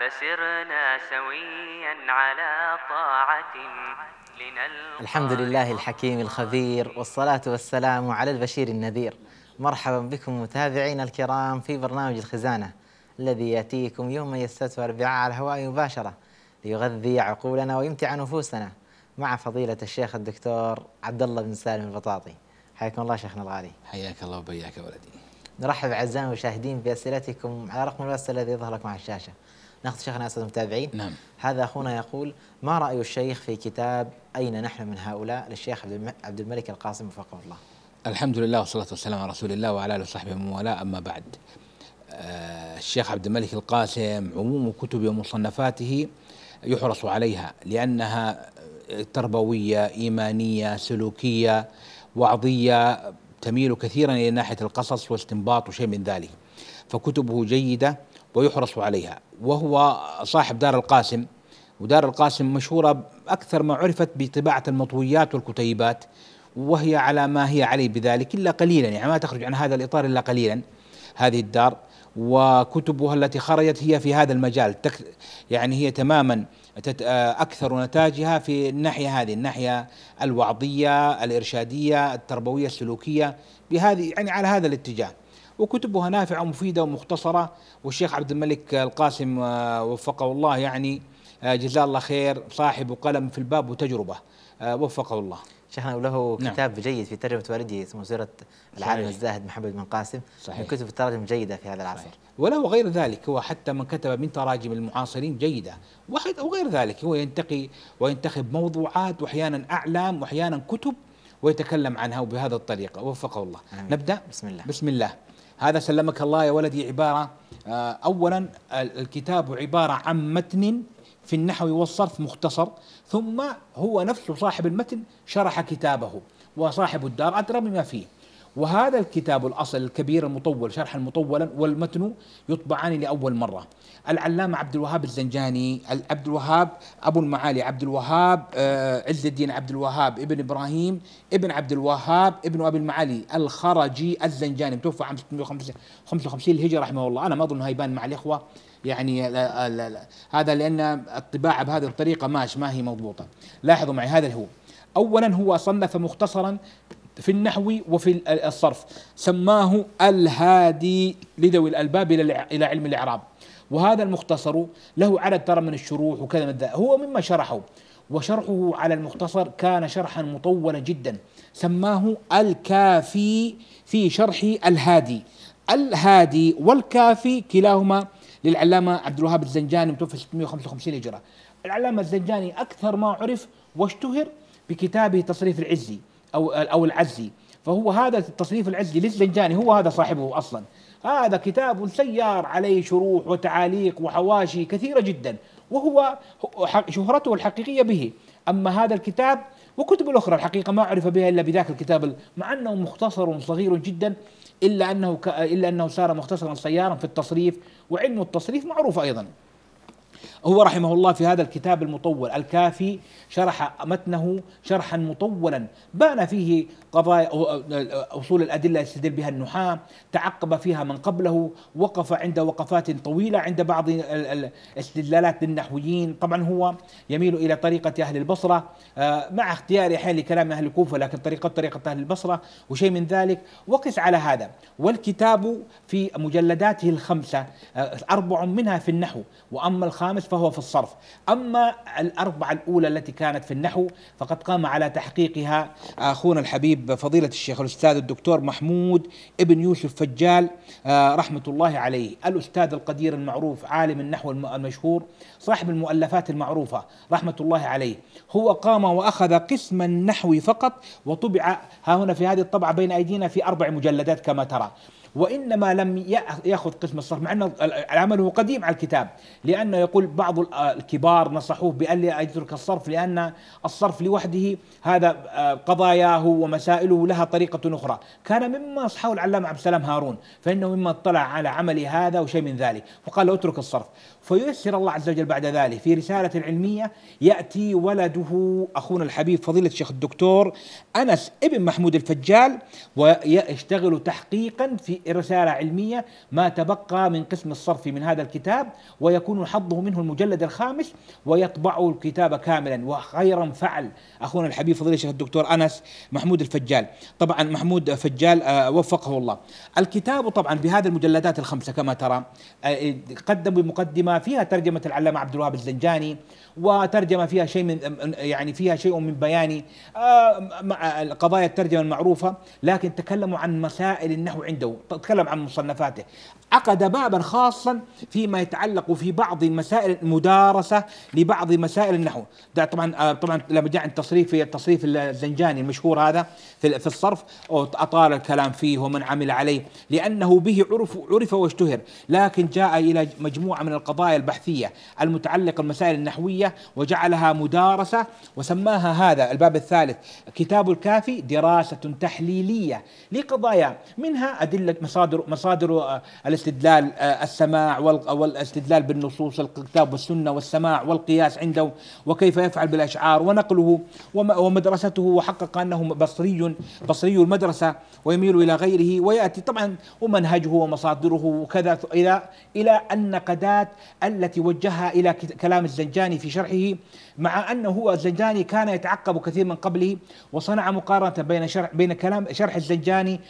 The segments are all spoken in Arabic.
فسرنا سويا على طاعة الحمد لله الحكيم الخبير والصلاة والسلام على البشير النذير مرحبا بكم متابعينا الكرام في برنامج الخزانة الذي يأتيكم يوم السبت والأربعاء على الهواء مباشرة ليغذي عقولنا ويمتع نفوسنا مع فضيلة الشيخ الدكتور عبد الله بن سالم البطاطي حياكم الله شيخنا الغالي حياك الله وبياك ولدي نرحب أعزائي المشاهدين بأسئلتكم على رقم الواتس الذي يظهر لكم على الشاشة ناخذ شيخنا اسد المتابعين نعم هذا أخونا يقول ما رأي الشيخ في كتاب أين نحن من هؤلاء للشيخ عبد الملك القاسم وفقه الله الحمد لله والصلاة والسلام على رسول الله وعلى آله وصحبه ومن والاه أما بعد آه الشيخ عبد الملك القاسم عموم كتبه ومصنفاته يحرص عليها لأنها تربوية إيمانية سلوكية وعظية تميل كثيرا إلى ناحية القصص واستنباط وشيء من ذلك فكتبه جيدة ويحرص عليها وهو صاحب دار القاسم ودار القاسم مشهورة أكثر ما عرفت بطباعة المطويات والكتيبات وهي على ما هي عليه بذلك إلا قليلا يعني ما تخرج عن هذا الإطار إلا قليلا هذه الدار وكتبها التي خرجت هي في هذا المجال تك يعني هي تماما آه، أكثر نتاجها في الناحية هذه الناحية الوعظية الإرشادية التربوية السلوكية بهذه يعني على هذا الاتجاه وكتبها نافعة ومفيدة ومختصرة والشيخ عبد الملك القاسم آه، وفقه الله يعني آه، جزاه الله خير صاحب قلم في الباب وتجربة آه، وفقه الله شيخنا وله نعم. كتاب نعم. جيد في ترجمة والده اسمه سيرة العالم الزاهد محمد بن قاسم صحيح. من كتب التراجم جيدة في هذا العصر صحيح. وله غير ذلك هو حتى من كتب من تراجم المعاصرين جيدة واحد أو غير ذلك هو ينتقي وينتخب موضوعات وأحيانا أعلام وأحيانا كتب ويتكلم عنها وبهذا الطريقة وفقه الله آمين. نبدأ بسم الله بسم الله هذا سلمك الله يا ولدي عبارة آه، أولا الكتاب عبارة عن متن في النحو والصرف مختصر ثم هو نفسه صاحب المتن شرح كتابه وصاحب الدار أدرى بما فيه وهذا الكتاب الأصل الكبير المطول شرحا مطولا والمتن يطبعان لأول مرة العلامة عبد الوهاب الزنجاني عبد الوهاب أبو المعالي عبد الوهاب آه، عز الدين عبد الوهاب ابن إبراهيم ابن عبد الوهاب ابن أبي المعالي الخرجي الزنجاني متوفى عام 655 الهجرة رحمه الله أنا ما أظن هيبان مع الإخوة يعني لا لا لا هذا لأن الطباعة بهذه الطريقة ماش ما هي مضبوطة لاحظوا معي هذا هو أولا هو صنف مختصرا في النحو وفي الصرف سماه الهادي لذوي الألباب إلى علم الإعراب وهذا المختصر له عدد ترى من الشروح وكذا من هو مما شرحه وشرحه على المختصر كان شرحا مطولا جدا سماه الكافي في شرح الهادي الهادي والكافي كلاهما للعلامة عبد الوهاب الزنجاني متوفى 655 هجرة العلامة الزنجاني أكثر ما عرف واشتهر بكتابه تصريف العزي او او العزي فهو هذا التصنيف العزي للزنجاني هو هذا صاحبه اصلا هذا كتاب سيار عليه شروح وتعاليق وحواشي كثيره جدا وهو شهرته الحقيقيه به اما هذا الكتاب وكتب الاخرى الحقيقه ما عرف بها الا بذاك الكتاب مع انه مختصر صغير جدا الا انه الا انه صار مختصرا سيارا في التصريف وعلم التصريف معروف ايضا هو رحمه الله في هذا الكتاب المطول الكافي شرح متنه شرحا مطولا بان فيه قضايا اصول الادله يستدل بها النحاة تعقب فيها من قبله وقف عند وقفات طويله عند بعض الاستدلالات للنحويين طبعا هو يميل الى طريقه اهل البصره آه، مع اختياري احيانا لكلام اهل الكوفه لكن طريقه طريقه اهل البصره وشيء من ذلك وقس على هذا والكتاب في مجلداته الخمسه آه، اربع منها في النحو واما الخامس الخامس فهو في الصرف أما الأربعة الأولى التي كانت في النحو فقد قام على تحقيقها أخونا الحبيب فضيلة الشيخ الأستاذ الدكتور محمود ابن يوسف فجال آه، رحمة الله عليه الأستاذ القدير المعروف عالم النحو المشهور صاحب المؤلفات المعروفة رحمة الله عليه هو قام وأخذ قسم النحو فقط وطبع ها هنا في هذه الطبعة بين أيدينا في أربع مجلدات كما ترى وإنما لم يأخذ قسم الصرف مع أن عمله قديم على الكتاب لأنه يقول بعض آه، الكبار نصحوه بأن لا يترك الصرف لأن الصرف لوحده هذا آه، قضاياه ومسائله لها طريقة أخرى كان مما أصحاب العلامة عبد السلام هارون فإنه مما اطلع على عمل هذا وشيء من ذلك فقال له اترك الصرف فييسر الله عز وجل بعد ذلك في رسالة علمية يأتي ولده أخونا الحبيب فضيلة الشيخ الدكتور أنس ابن محمود الفجال ويشتغل تحقيقا في رسالة علمية ما تبقى من قسم الصرف من هذا الكتاب ويكون حظه منه المجلد الخامس ويطبع الكتاب كاملا وخيرا فعل أخونا الحبيب فضيلة الشيخ الدكتور أنس محمود الفجال طبعا محمود فجال آه، وفقه الله الكتاب طبعا بهذه المجلدات الخمسة كما ترى آه، قدم بمقدمة فيها ترجمة العلامة عبد الوهاب الزنجاني وترجمة فيها شيء من يعني فيها شيء من بيان آه، آه، قضايا الترجمة المعروفة لكن تكلموا عن مسائل النحو عنده تكلم عن مصنفاته عقد بابا خاصا فيما يتعلق في بعض مسائل المدارسة لبعض مسائل النحو ده طبعا آه، طبعا لما جاء التصريف في التصريف الزنجاني المشهور هذا في الصرف أطال الكلام فيه ومن عمل عليه لأنه به عرف عرف واشتهر لكن جاء إلى مجموعة من القضايا البحثية المتعلقة بالمسائل النحوية وجعلها مدارسة وسماها هذا الباب الثالث كتاب الكافي دراسة تحليلية لقضايا منها أدلة مصادر مصادر آه، الاستدلال آه، السماع والاستدلال بالنصوص الكتاب والسنه والسماع والقياس عنده وكيف يفعل بالاشعار ونقله ومدرسته وحقق انه بصري بصري المدرسه ويميل الى غيره وياتي طبعا ومنهجه ومصادره وكذا الى الى النقدات التي وجهها الى كلام الزنجاني في شرحه مع أنه هو الزنجاني كان يتعقب كثير من قبله وصنع مقارنة بين شرح بين كلام شرح الزنجاني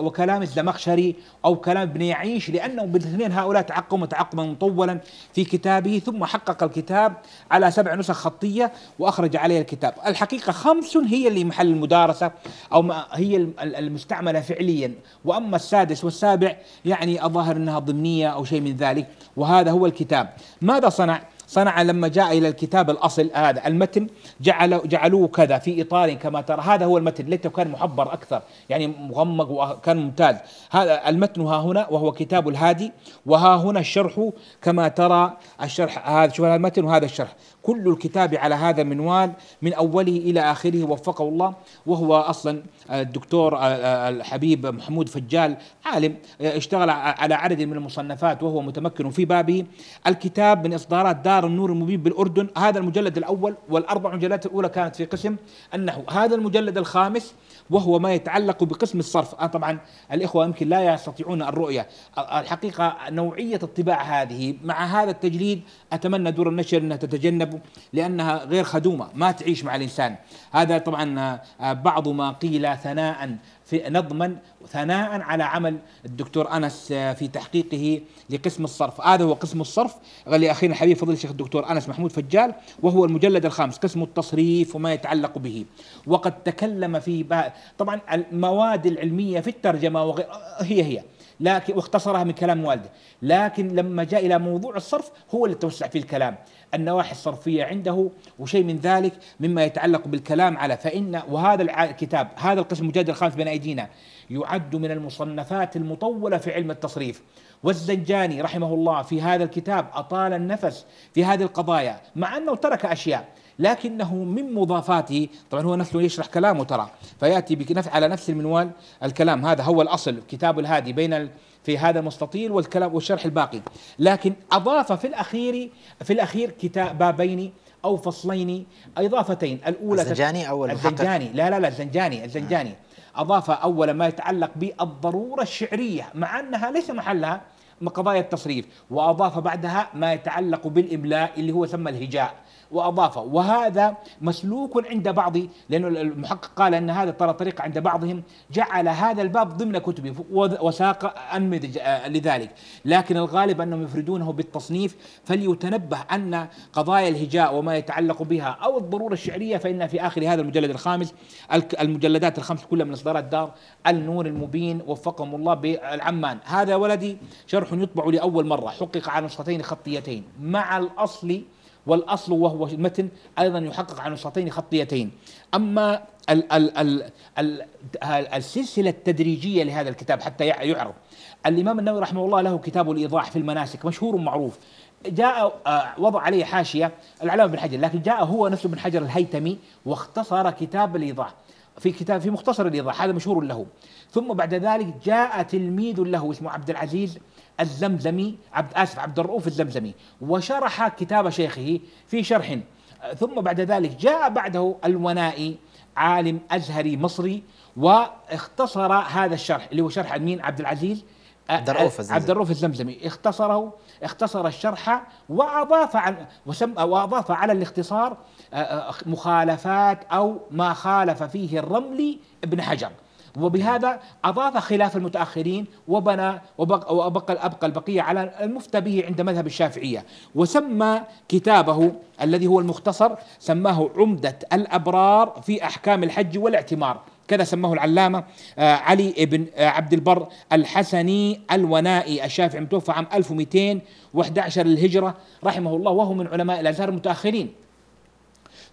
وكلام الزمخشري أو كلام ابن يعيش لأنه بالاثنين هؤلاء تعقموا تعقما مطولا في كتابه ثم حقق الكتاب على سبع نسخ خطية وأخرج عليه الكتاب الحقيقة خمس هي اللي محل المدارسة أو ما هي المستعملة فعليا وأما السادس والسابع يعني الظاهر أنها ضمنية أو شيء من ذلك وهذا هو الكتاب ماذا صنع؟ صنع لما جاء إلى الكتاب الأصل هذا المتن جعل جعلوه كذا في إطار كما ترى هذا هو المتن ليته كان محبر أكثر يعني مغمق وكان ممتاز هذا المتن ها هنا وهو كتاب الهادي وها هنا الشرح كما ترى الشرح هذا شوف هذا المتن وهذا الشرح كل الكتاب على هذا المنوال من أوله إلى آخره وفقه الله وهو أصلا الدكتور آه، آه، الحبيب محمود فجال عالم آه، اشتغل على عدد من المصنفات وهو متمكن في بابه الكتاب من إصدارات دار النور المبين بالأردن هذا المجلد الأول والأربع مجلدات الأولى كانت في قسم النحو هذا المجلد الخامس وهو ما يتعلق بقسم الصرف أنا آه، طبعا الإخوة يمكن لا يستطيعون الرؤية آه، الحقيقة نوعية الطباعة هذه مع هذا التجليد أتمنى دور النشر أنها تتجنب لأنها غير خدومة ما تعيش مع الإنسان هذا طبعا آه، بعض ما قيل ثناء في نضما ثناء على عمل الدكتور انس آه، في تحقيقه لقسم الصرف، هذا هو قسم الصرف قال اخينا الحبيب فضل الشيخ الدكتور انس محمود فجال وهو المجلد الخامس قسم التصريف وما يتعلق به، وقد تكلم في طبعا المواد العلميه في الترجمه وغير هي هي لكن واختصرها من كلام والده، لكن لما جاء الى موضوع الصرف هو اللي توسع فيه الكلام، النواحي الصرفية عنده وشيء من ذلك مما يتعلق بالكلام على فإن وهذا الكتاب هذا القسم مجلد الخامس بين أيدينا يعد من المصنفات المطولة في علم التصريف والزنجاني رحمه الله في هذا الكتاب أطال النفس في هذه القضايا مع أنه ترك أشياء لكنه من مضافاته طبعا هو نفسه يشرح كلامه ترى فيأتي على نفس المنوال الكلام هذا هو الأصل كتاب الهادي بين في هذا المستطيل والكلام والشرح الباقي لكن أضاف في الأخير في الأخير كتاب بابين أو فصلين إضافتين الأولى الزنجاني أو الزنجاني لا لا لا الزنجاني نعم. الزنجاني أضاف أول ما يتعلق بالضرورة الشعرية مع أنها ليس محلها من قضايا التصريف وأضاف بعدها ما يتعلق بالإملاء اللي هو ثم الهجاء واضافه وهذا مسلوك عند بعض لانه المحقق قال ان هذا الطريق عند بعضهم جعل هذا الباب ضمن كتبه وساق انمذج لذلك لكن الغالب انهم يفردونه بالتصنيف فليتنبه ان قضايا الهجاء وما يتعلق بها او الضروره الشعريه فان في اخر هذا المجلد الخامس المجلدات الخمس كلها من اصدارات دار النور المبين وفقهم الله بالعمان هذا ولدي شرح يطبع لاول مره حقق على نسختين خطيتين مع الاصل والأصل وهو المتن أيضا يحقق عن نسختين خطيتين أما ال ال ال ال السلسلة التدريجية لهذا الكتاب حتى يعرف الإمام النووي رحمه الله له كتاب الإيضاح في المناسك مشهور معروف جاء آه، وضع عليه حاشية العلامة بن حجر لكن جاء هو نفسه بن حجر الهيتمي واختصر كتاب الإيضاح في كتاب في مختصر الايضاح هذا مشهور له ثم بعد ذلك جاء تلميذ له اسمه عبد العزيز الزمزمي عبد اسف عبد الرؤوف الزمزمي وشرح كتاب شيخه في شرح ثم بعد ذلك جاء بعده الونائي عالم ازهري مصري واختصر هذا الشرح اللي هو شرح مين عبد العزيز آه، عبد الرؤوف الزمزمي عبد الرؤوف الزمزمي اختصره اختصر الشرح واضاف عن وسم واضاف على الاختصار مخالفات أو ما خالف فيه الرملي ابن حجر وبهذا أضاف خلاف المتأخرين وبنى وبقى, وبقى أبقى البقية على المفتى به عند مذهب الشافعية وسمى كتابه الذي هو المختصر سماه عمدة الأبرار في أحكام الحج والاعتمار كذا سماه العلامة آه، علي بن آه، عبد البر الحسني الونائي الشافعي المتوفى عام 1211 للهجرة رحمه الله وهو من علماء الأزهر المتأخرين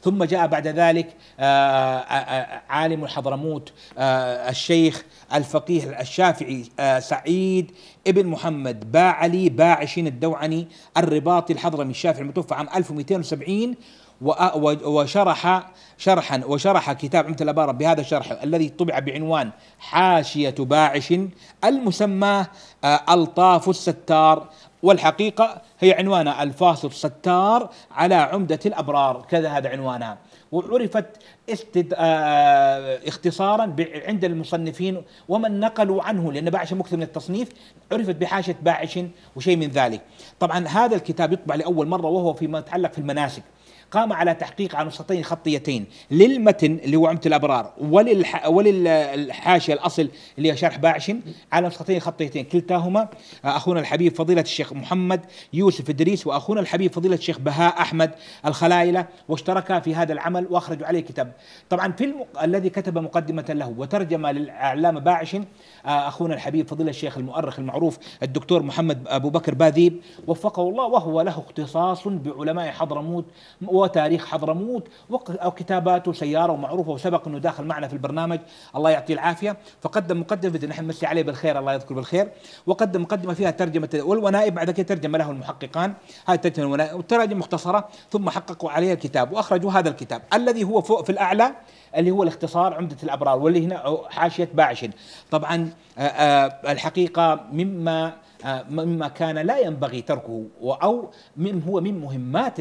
ثم جاء بعد ذلك آه، آه، آه، عالم الحضرموت الشيخ الفقيه الشافعي سعيد ابن محمد باعلي علي عشين الدوعني الرباطي الحضرمي الشافعي المتوفى عام 1270 وشرح شرحا وشرح كتاب عمت الأبارة بهذا الشرح الذي طبع بعنوان حاشية باعش المسمى ألطاف الستار والحقيقة هي عنوانها الفاصل ستار على عمدة الأبرار كذا هذا عنوانها وعرفت استد... آه... اختصارا ب... عند المصنفين ومن نقلوا عنه لأن باعش مكتب من التصنيف عرفت بحاشة باعش وشيء من ذلك طبعا هذا الكتاب يطبع لأول مرة وهو فيما يتعلق في المناسك قام على تحقيق عنصرتين خطيتين للمتن اللي هو عمت الابرار وللح وللحاشيه الاصل اللي هي شرح باعشم على نسختين خطيتين كلتاهما اخونا الحبيب فضيله الشيخ محمد يوسف ادريس واخونا الحبيب فضيله الشيخ بهاء احمد الخلايله واشتركا في هذا العمل واخرجوا عليه كتاب طبعا في الم... الذي كتب مقدمه له وترجم للعلامه باعشم آه، اخونا الحبيب فضيله الشيخ المؤرخ المعروف الدكتور محمد ابو بكر باذيب وفقه الله وهو له اختصاص بعلماء حضرموت وتاريخ حضرموت وكتاباته سياره ومعروفه وسبق انه داخل معنا في البرنامج الله يعطيه العافيه فقدم مقدمه نحن نمسي عليه بالخير الله يذكره بالخير وقدم مقدمه فيها ترجمه والونائب بعد كده ترجم له المحققان هذه ترجمه الونائب والتراجم مختصره ثم حققوا عليها الكتاب واخرجوا هذا الكتاب الذي هو فوق في الاعلى اللي هو الاختصار عمدة الأبرار واللي هنا حاشية باعشن طبعا آه، آه، الحقيقة مما آه، مما كان لا ينبغي تركه أو هو من مهمات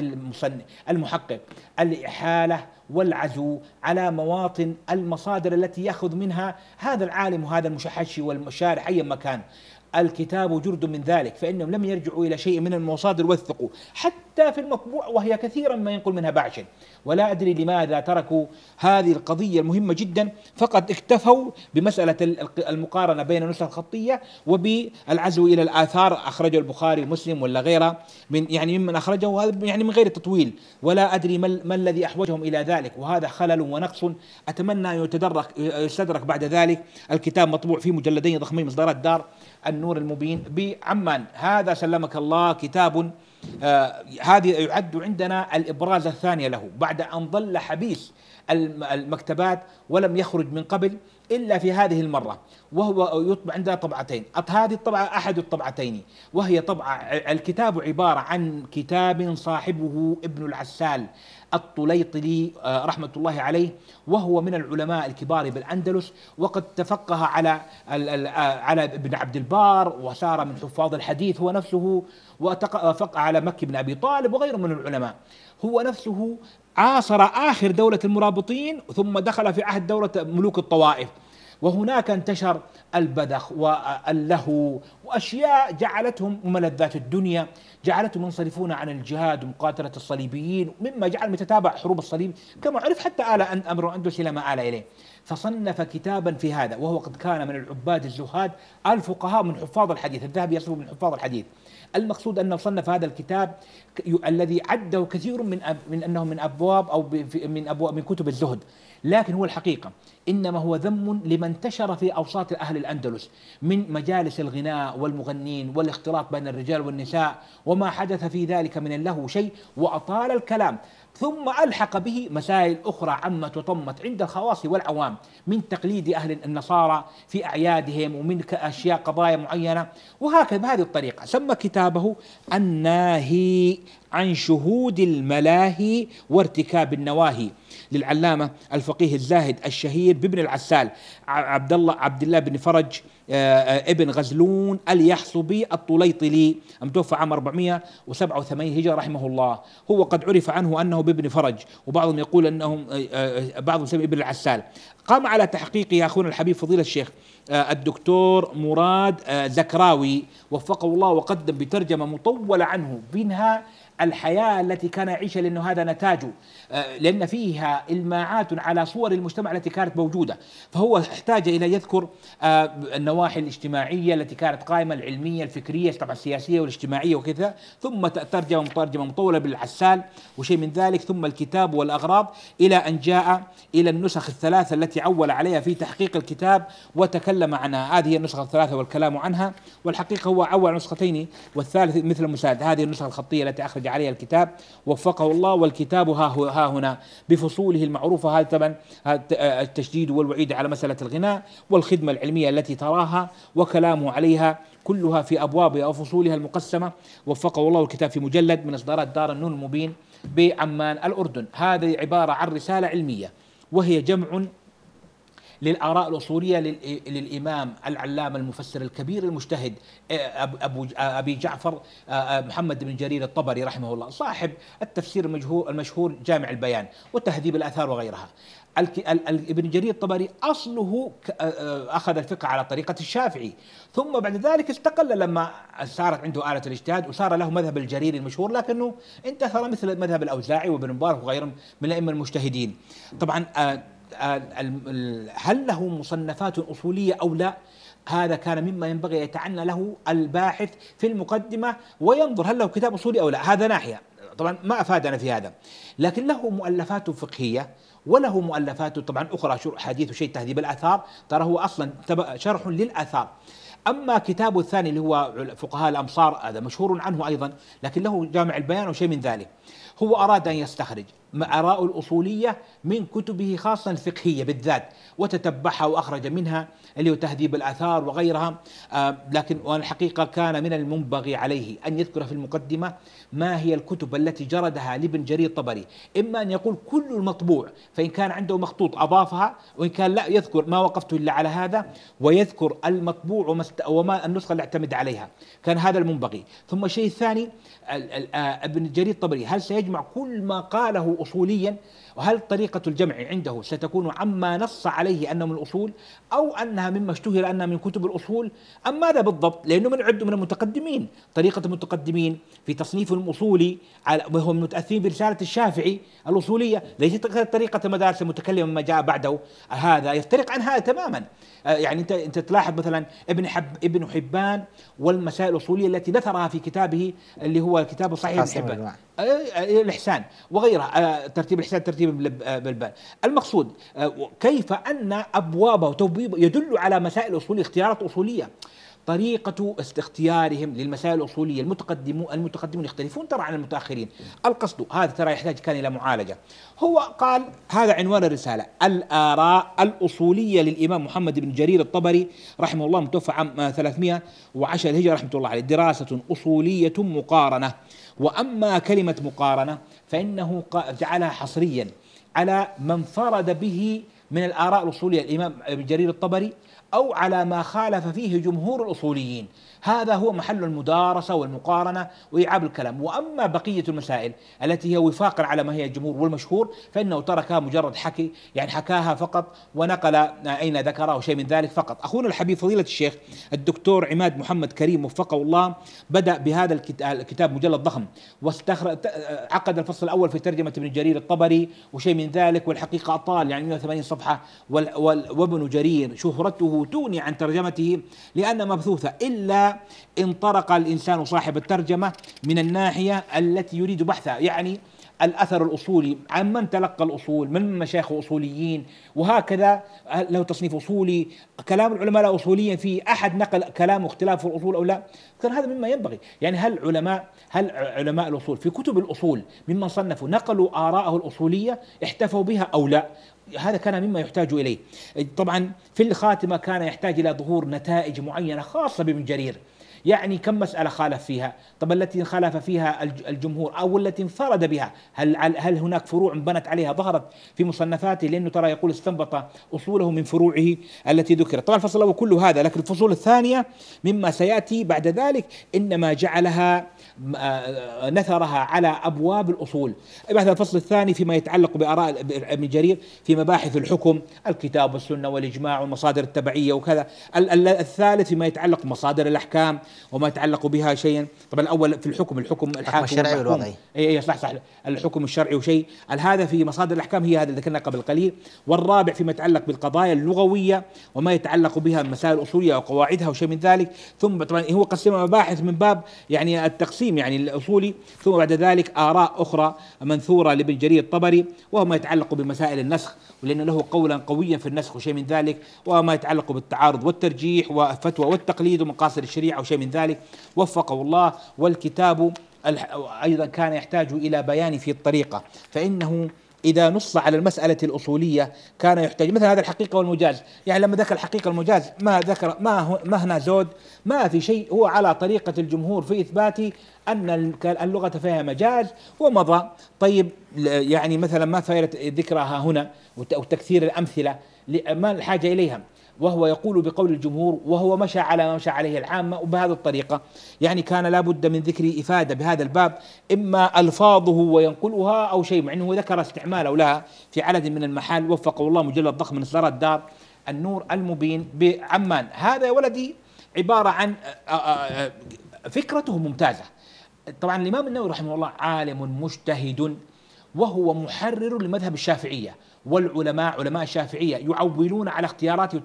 المحقق الإحالة والعزو على مواطن المصادر التي ياخذ منها هذا العالم وهذا المشحشي والمشارح ايا ما كان الكتاب جرد من ذلك فانهم لم يرجعوا الى شيء من المصادر وثقوا حتى في المطبوع وهي كثيرا ما ينقل منها بعشا ولا ادري لماذا تركوا هذه القضيه المهمه جدا فقد اكتفوا بمساله المقارنه بين النسخ الخطيه وبالعزو الى الاثار اخرجه البخاري ومسلم ولا غيره من يعني ممن اخرجه يعني من غير تطويل ولا ادري ما, ما الذي احوجهم الى ذلك ذلك وهذا خلل ونقص أتمنى يتدرك يستدرك بعد ذلك الكتاب مطبوع في مجلدين ضخمين إصدارات دار النور المبين بعمان هذا سلمك الله كتاب آه هذه يعد عندنا الإبراز الثانية له بعد أن ظل حبيس المكتبات ولم يخرج من قبل إلا في هذه المرة وهو يطبع عندنا طبعتين هذه الطبعة أحد الطبعتين وهي طبعة الكتاب عبارة عن كتاب صاحبه ابن العسال الطليطلي آه، رحمة الله عليه وهو من العلماء الكبار بالأندلس وقد تفقه على آه، على ابن عبد البار وسار من حفاظ الحديث هو نفسه وتفق آه، على مكي بن أبي طالب وغيره من العلماء هو نفسه عاصر آخر دولة المرابطين ثم دخل في عهد دولة ملوك الطوائف وهناك انتشر البذخ واللهو واشياء جعلتهم ملذات الدنيا جعلتهم ينصرفون عن الجهاد ومقاتله الصليبيين مما جعل يتتابع حروب الصليب كما عرف حتى آل امر اندلس الى ما آل اليه فصنف كتابا في هذا وهو قد كان من العباد الزهاد الفقهاء من حفاظ الحديث الذهبي يصف من حفاظ الحديث المقصود أن صنف هذا الكتاب الذي عده كثير من أب من أنه من أبواب أو من أبواب من كتب الزهد لكن هو الحقيقة إنما هو ذم لما انتشر في أوساط أهل الأندلس من مجالس الغناء والمغنين والاختلاط بين الرجال والنساء وما حدث في ذلك من اللهو شيء وأطال الكلام ثم ألحق به مسائل أخرى عمت وطمت عند الخواص والعوام من تقليد أهل النصارى في أعيادهم ومن أشياء قضايا معينة وهكذا بهذه الطريقة سمى كتابه الناهي عن شهود الملاهي وارتكاب النواهي للعلامة الفقيه الزاهد الشهير بابن العسال عبد الله عبد الله بن فرج آه، ابن غزلون اليحصبي الطليطلي المتوفى عام 487 هجرة رحمه الله هو قد عرف عنه أنه بابن فرج وبعضهم يقول أنه آه، آه، بعضهم يسمي ابن العسال قام على تحقيق يا أخونا الحبيب فضيلة الشيخ الدكتور مراد زكراوي وفقه الله وقدم بترجمة مطولة عنه منها الحياة التي كان يعيشها لأنه هذا نتاجه آه، لأن فيها إلماعات على صور المجتمع التي كانت موجودة فهو احتاج إلى يذكر آه، النواحي الاجتماعية التي كانت قائمة العلمية الفكرية طبعا السياسية والاجتماعية وكذا ثم ترجمة مترجمة مطولة بالعسال وشيء من ذلك ثم الكتاب والأغراض إلى أن جاء إلى النسخ الثلاثة التي عول عليها في تحقيق الكتاب وتكلم عنها هذه النسخة الثلاثة والكلام عنها والحقيقة هو عول نسختين والثالث مثل المساعد هذه النسخة الخطية التي أخرج العهد عليها الكتاب وفقه الله والكتاب ها هنا بفصوله المعروفة هذا طبعا آه، التشديد والوعيد على مسألة الغناء والخدمة العلمية التي تراها وكلامه عليها كلها في أبوابها وفصولها المقسمة وفقه الله الكتاب في مجلد من إصدارات دار النون المبين بعمان الأردن هذه عبارة عن رسالة علمية وهي جمع للآراء الأصولية للإمام العلامة المفسر الكبير المجتهد إيه، أبو أبي جعفر آه، آه، محمد بن جرير الطبري رحمه الله صاحب التفسير المشهور جامع البيان وتهذيب الأثار وغيرها ابن جرير الطبري اصله آه، اخذ الفقه على طريقه الشافعي ثم بعد ذلك استقل لما صارت عنده اله الاجتهاد وصار له مذهب الجريري المشهور لكنه انتثر مثل مذهب الاوزاعي وابن مبارك وغيرهم من الائمه المجتهدين طبعا آه، هل له مصنفات أصولية أو لا هذا كان مما ينبغي يتعنى له الباحث في المقدمة وينظر هل له كتاب أصولي أو لا هذا ناحية طبعا ما أفادنا في هذا لكن له مؤلفات فقهية وله مؤلفات طبعا أخرى حديث شيء تهذيب الأثار ترى هو أصلا شرح للأثار أما كتابه الثاني اللي هو فقهاء الأمصار هذا مشهور عنه أيضا لكن له جامع البيان وشيء من ذلك هو أراد أن يستخرج آراء الأصولية من كتبه خاصة الفقهية بالذات وتتبعها وأخرج منها اللي هو تهذيب الآثار وغيرها آه، لكن الحقيقة كان من المنبغي عليه أن يذكر في المقدمة ما هي الكتب التي جردها لابن جرير الطبري إما أن يقول كل المطبوع فإن كان عنده مخطوط أضافها وإن كان لا يذكر ما وقفت إلا على هذا ويذكر المطبوع وما النسخة اللي اعتمد عليها كان هذا المنبغي ثم الشيء الثاني آه، ابن جرير الطبري هل سيجمع كل ما قاله أصوليا وهل طريقة الجمع عنده ستكون عما نص عليه أنه من الأصول أو أنها مما اشتهر أنها من كتب الأصول أم ماذا بالضبط لأنه من عد من المتقدمين طريقة المتقدمين في تصنيف الأصولي وهم متأثرين برسالة الشافعي الأصولية ليست طريقة مدارس المتكلم ما جاء بعده هذا يفترق عن هذا تماما آه، يعني أنت أنت تلاحظ مثلا ابن حب ابن حبان والمسائل الأصولية التي نثرها في كتابه اللي هو كتاب صحيح ابن حبان إيه، إيه، الاحسان وغيرها آه، ترتيب الاحسان ترتيب آه، بالبال المقصود آه، كيف ان ابوابه وتبويبه يدل على مسائل اصوليه اختيارات اصوليه طريقة اختيارهم للمسائل الأصولية المتقدمون المتقدمون يختلفون ترى عن المتأخرين القصد هذا ترى يحتاج كان إلى معالجة هو قال هذا عنوان الرسالة الآراء الأصولية للإمام محمد بن جرير الطبري رحمه الله متوفى عام 310 الهجرة رحمة الله عليه دراسة أصولية مقارنة وأما كلمة مقارنة فإنه جعلها حصريا على من فرد به من الآراء الأصولية الإمام جرير الطبري أو على ما خالف فيه جمهور الأصوليين هذا هو محل المدارسة والمقارنة وإيعاب الكلام وأما بقية المسائل التي هي وفاقا على ما هي الجمهور والمشهور فإنه تركها مجرد حكي يعني حكاها فقط ونقل أين ذكر أو شيء من ذلك فقط أخونا الحبيب فضيلة الشيخ الدكتور عماد محمد كريم وفقه الله بدأ بهذا الكتاب مجلد ضخم واستخرج عقد الفصل الأول في ترجمة ابن جرير الطبري وشيء من ذلك والحقيقة أطال يعني 180 صفحة وابن جرير شهرته تغني عن ترجمته لأن مبثوثة إلا انطرق انطلق الإنسان صاحب الترجمة من الناحية التي يريد بحثها يعني الأثر الأصولي عن من تلقى الأصول من مشايخ أصوليين وهكذا لو تصنيف أصولي كلام العلماء لا أصوليا في أحد نقل كلام اختلاف في الأصول أو لا كان هذا مما ينبغي يعني هل علماء هل علماء الأصول في كتب الأصول ممن صنفوا نقلوا آراءه الأصولية احتفوا بها أو لا هذا كان مما يحتاج اليه طبعا في الخاتمه كان يحتاج الى ظهور نتائج معينه خاصه بابن جرير يعني كم مسألة خالف فيها طب التي خالف فيها الجمهور أو التي انفرد بها هل, هل هناك فروع بنت عليها ظهرت في مصنفاته لأنه ترى يقول استنبط أصوله من فروعه التي ذكرت طبعا الفصل الأول كل هذا لكن الفصول الثانية مما سيأتي بعد ذلك إنما جعلها نثرها على ابواب الاصول بحث الفصل الثاني فيما يتعلق باراء ابن جرير في مباحث الحكم الكتاب والسنه والاجماع والمصادر التبعيه وكذا الثالث فيما يتعلق بمصادر الاحكام وما يتعلق بها شيئا طبعا الاول في الحكم الحكم الحاكم الشرعي والوضعي اي اي صح صح الحكم الشرعي وشيء هذا في مصادر الاحكام هي هذا اللي قبل قليل والرابع فيما يتعلق بالقضايا اللغويه وما يتعلق بها المسائل الاصوليه وقواعدها وشيء من ذلك ثم طبعا هو قسمها مباحث من باب يعني التقسيم التقسيم يعني الأصولي ثم بعد ذلك آراء أخرى منثورة لابن جرير الطبري وهو ما يتعلق بمسائل النسخ ولأن له قولا قويا في النسخ وشيء من ذلك وما يتعلق بالتعارض والترجيح والفتوى والتقليد ومقاصد الشريعة وشيء من ذلك وفقه الله والكتاب أيضا كان يحتاج إلى بيان في الطريقة فإنه إذا نص على المسألة الأصولية كان يحتاج مثل هذا الحقيقة والمجاز يعني لما ذكر الحقيقة المجاز ما ذكر ما هو ما هنا زود ما في شيء هو على طريقة الجمهور في إثبات أن اللغة فيها مجاز ومضى طيب يعني مثلا ما فائدة ذكرها هنا وتكثير الأمثلة ما الحاجة إليها وهو يقول بقول الجمهور وهو مشى على ما مشى عليه العامة وبهذه الطريقة يعني كان لابد من ذكر إفادة بهذا الباب إما ألفاظه وينقلها أو شيء مع أنه ذكر استعماله لها في عدد من المحال وفقه الله مجلد ضخم من إصدار الدار النور المبين بعمان هذا يا ولدي عبارة عن آه، آه، آه، فكرته ممتازة طبعا الإمام النووي رحمه الله عالم مجتهد وهو محرر لمذهب الشافعية والعلماء علماء الشافعية يعولون على اختياراته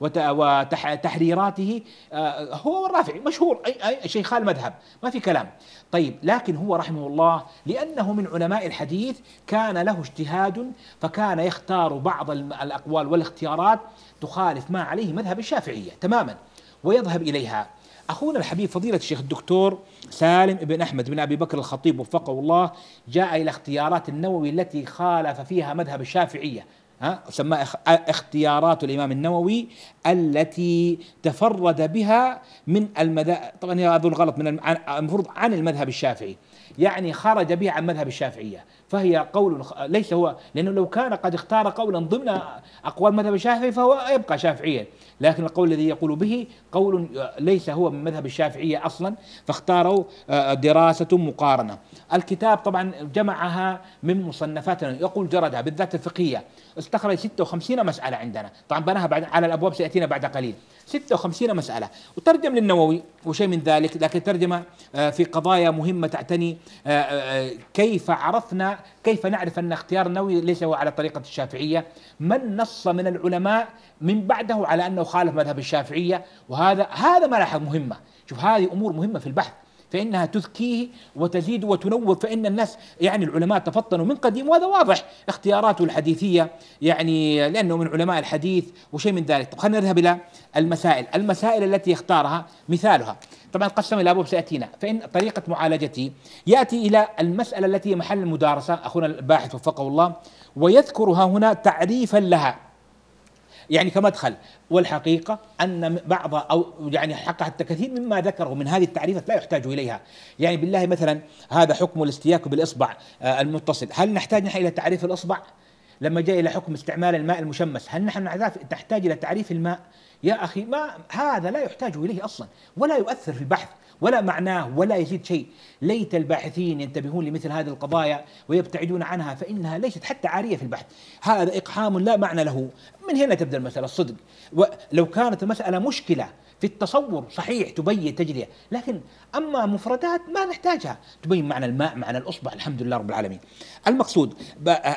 وتحريراته آه، هو والرافعي مشهور شيخ المذهب ما في كلام طيب لكن هو رحمه الله لأنه من علماء الحديث كان له اجتهاد فكان يختار بعض الأقوال والاختيارات تخالف ما عليه مذهب الشافعية تماما ويذهب إليها أخونا الحبيب فضيلة الشيخ الدكتور سالم بن أحمد بن أبي بكر الخطيب وفقه الله جاء إلى اختيارات النووي التي خالف فيها مذهب الشافعية ها سماها اختيارات الامام النووي التي تفرد بها من المذا طبعا هذا الغلط من المفروض عن المذهب الشافعي يعني خرج بها عن مذهب الشافعيه فهي قول ليس هو لأنه لو كان قد اختار قولا ضمن أقوال مذهب الشافعي فهو يبقى شافعيا لكن القول الذي يقول به قول آه، ليس هو من مذهب الشافعية أصلا فاختاروا آه، آه، دراسة مقارنة الكتاب طبعا جمعها من مصنفاتنا يقول جردها بالذات الفقهية استخرج 56 مسألة عندنا طبعا بناها بعد على الأبواب سيأتينا بعد قليل 56 مسألة وترجم للنووي وشيء من ذلك لكن ترجمة في قضايا مهمة تعتني كيف عرفنا كيف نعرف أن اختيار النووي ليس هو على طريقة الشافعية من نص من العلماء من بعده على أنه خالف مذهب الشافعية وهذا هذا ملاحظ مهمة شوف هذه أمور مهمة في البحث فإنها تذكيه وتزيد وتنور فإن الناس يعني العلماء تفطنوا من قديم وهذا واضح اختياراته الحديثية يعني لأنه من علماء الحديث وشيء من ذلك طب خلينا نذهب إلى المسائل المسائل التي يختارها مثالها طبعا قسم الى ابواب سياتينا فان طريقه معالجتي ياتي الى المساله التي هي محل المدارسه اخونا الباحث وفقه الله ويذكرها هنا تعريفا لها يعني كمدخل والحقيقة أن بعض أو يعني حق حتى كثير مما ذكره من هذه التعريفات لا يحتاج إليها يعني بالله مثلا هذا حكم الاستياك بالإصبع آه، المتصل هل نحتاج نحن إلى تعريف الإصبع؟ لما جاء إلى حكم استعمال الماء المشمس هل نحن نحتاج إلى تعريف الماء؟ يا أخي ما هذا لا يحتاج إليه أصلا ولا يؤثر في البحث ولا معناه ولا يزيد شيء ليت الباحثين ينتبهون لمثل هذه القضايا ويبتعدون عنها فإنها ليست حتى عارية في البحث هذا إقحام لا معنى له من هنا تبدأ المسألة الصدق ولو كانت المسألة مشكلة في التصور صحيح تبين تجرية لكن أما مفردات ما نحتاجها تبين معنى الماء معنى الأصبع الحمد لله رب العالمين المقصود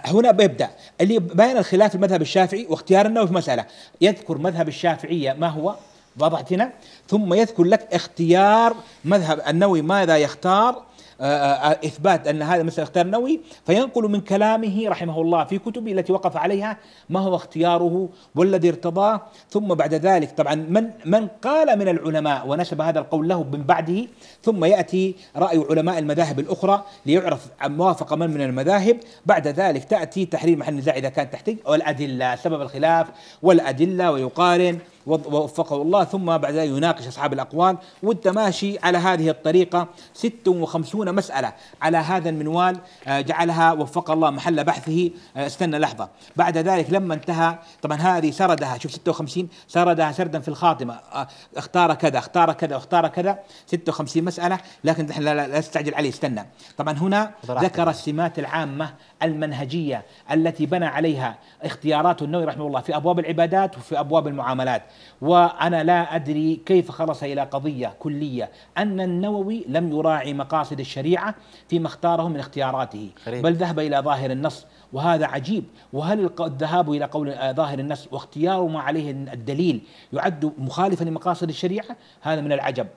هنا بيبدأ اللي بيان الخلاف المذهب الشافعي واختيار النووي في مسألة يذكر مذهب الشافعية ما هو واضح هنا ثم يذكر لك اختيار مذهب النووي ماذا يختار آه، آه، آه، اثبات ان هذا مثل اختيار النووي فينقل من كلامه رحمه الله في كتبه التي وقف عليها ما هو اختياره والذي ارتضاه ثم بعد ذلك طبعا من من قال من العلماء ونسب هذا القول له من بعده ثم ياتي راي علماء المذاهب الاخرى ليعرف موافقه من من المذاهب بعد ذلك تاتي تحرير محل النزاع اذا كان تحتاج والادله سبب الخلاف والادله ويقارن ووفقه الله ثم بعد ذلك يناقش أصحاب الأقوال وأنت ماشي على هذه الطريقة 56 مسألة على هذا المنوال آه، جعلها وفق الله محل بحثه آه، استنى لحظة بعد ذلك لما انتهى طبعا هذه سردها شوف 56 سردها سردا في الخاتمة آه، اختار كذا اختار كذا اختار كذا 56 مسألة لكن نحن لا نستعجل عليه استنى طبعا هنا ذكر السمات العامة المنهجية التي بنى عليها اختيارات النووي رحمه الله في أبواب العبادات وفي أبواب المعاملات وأنا لا أدري كيف خلص إلى قضية كلية أن النووي لم يراعي مقاصد الشريعة فيما اختاره من اختياراته غريب. بل ذهب إلى ظاهر النص وهذا عجيب وهل الذهاب إلى قول آه، ظاهر النص واختيار ما عليه الدليل يعد مخالفا لمقاصد الشريعة هذا من العجب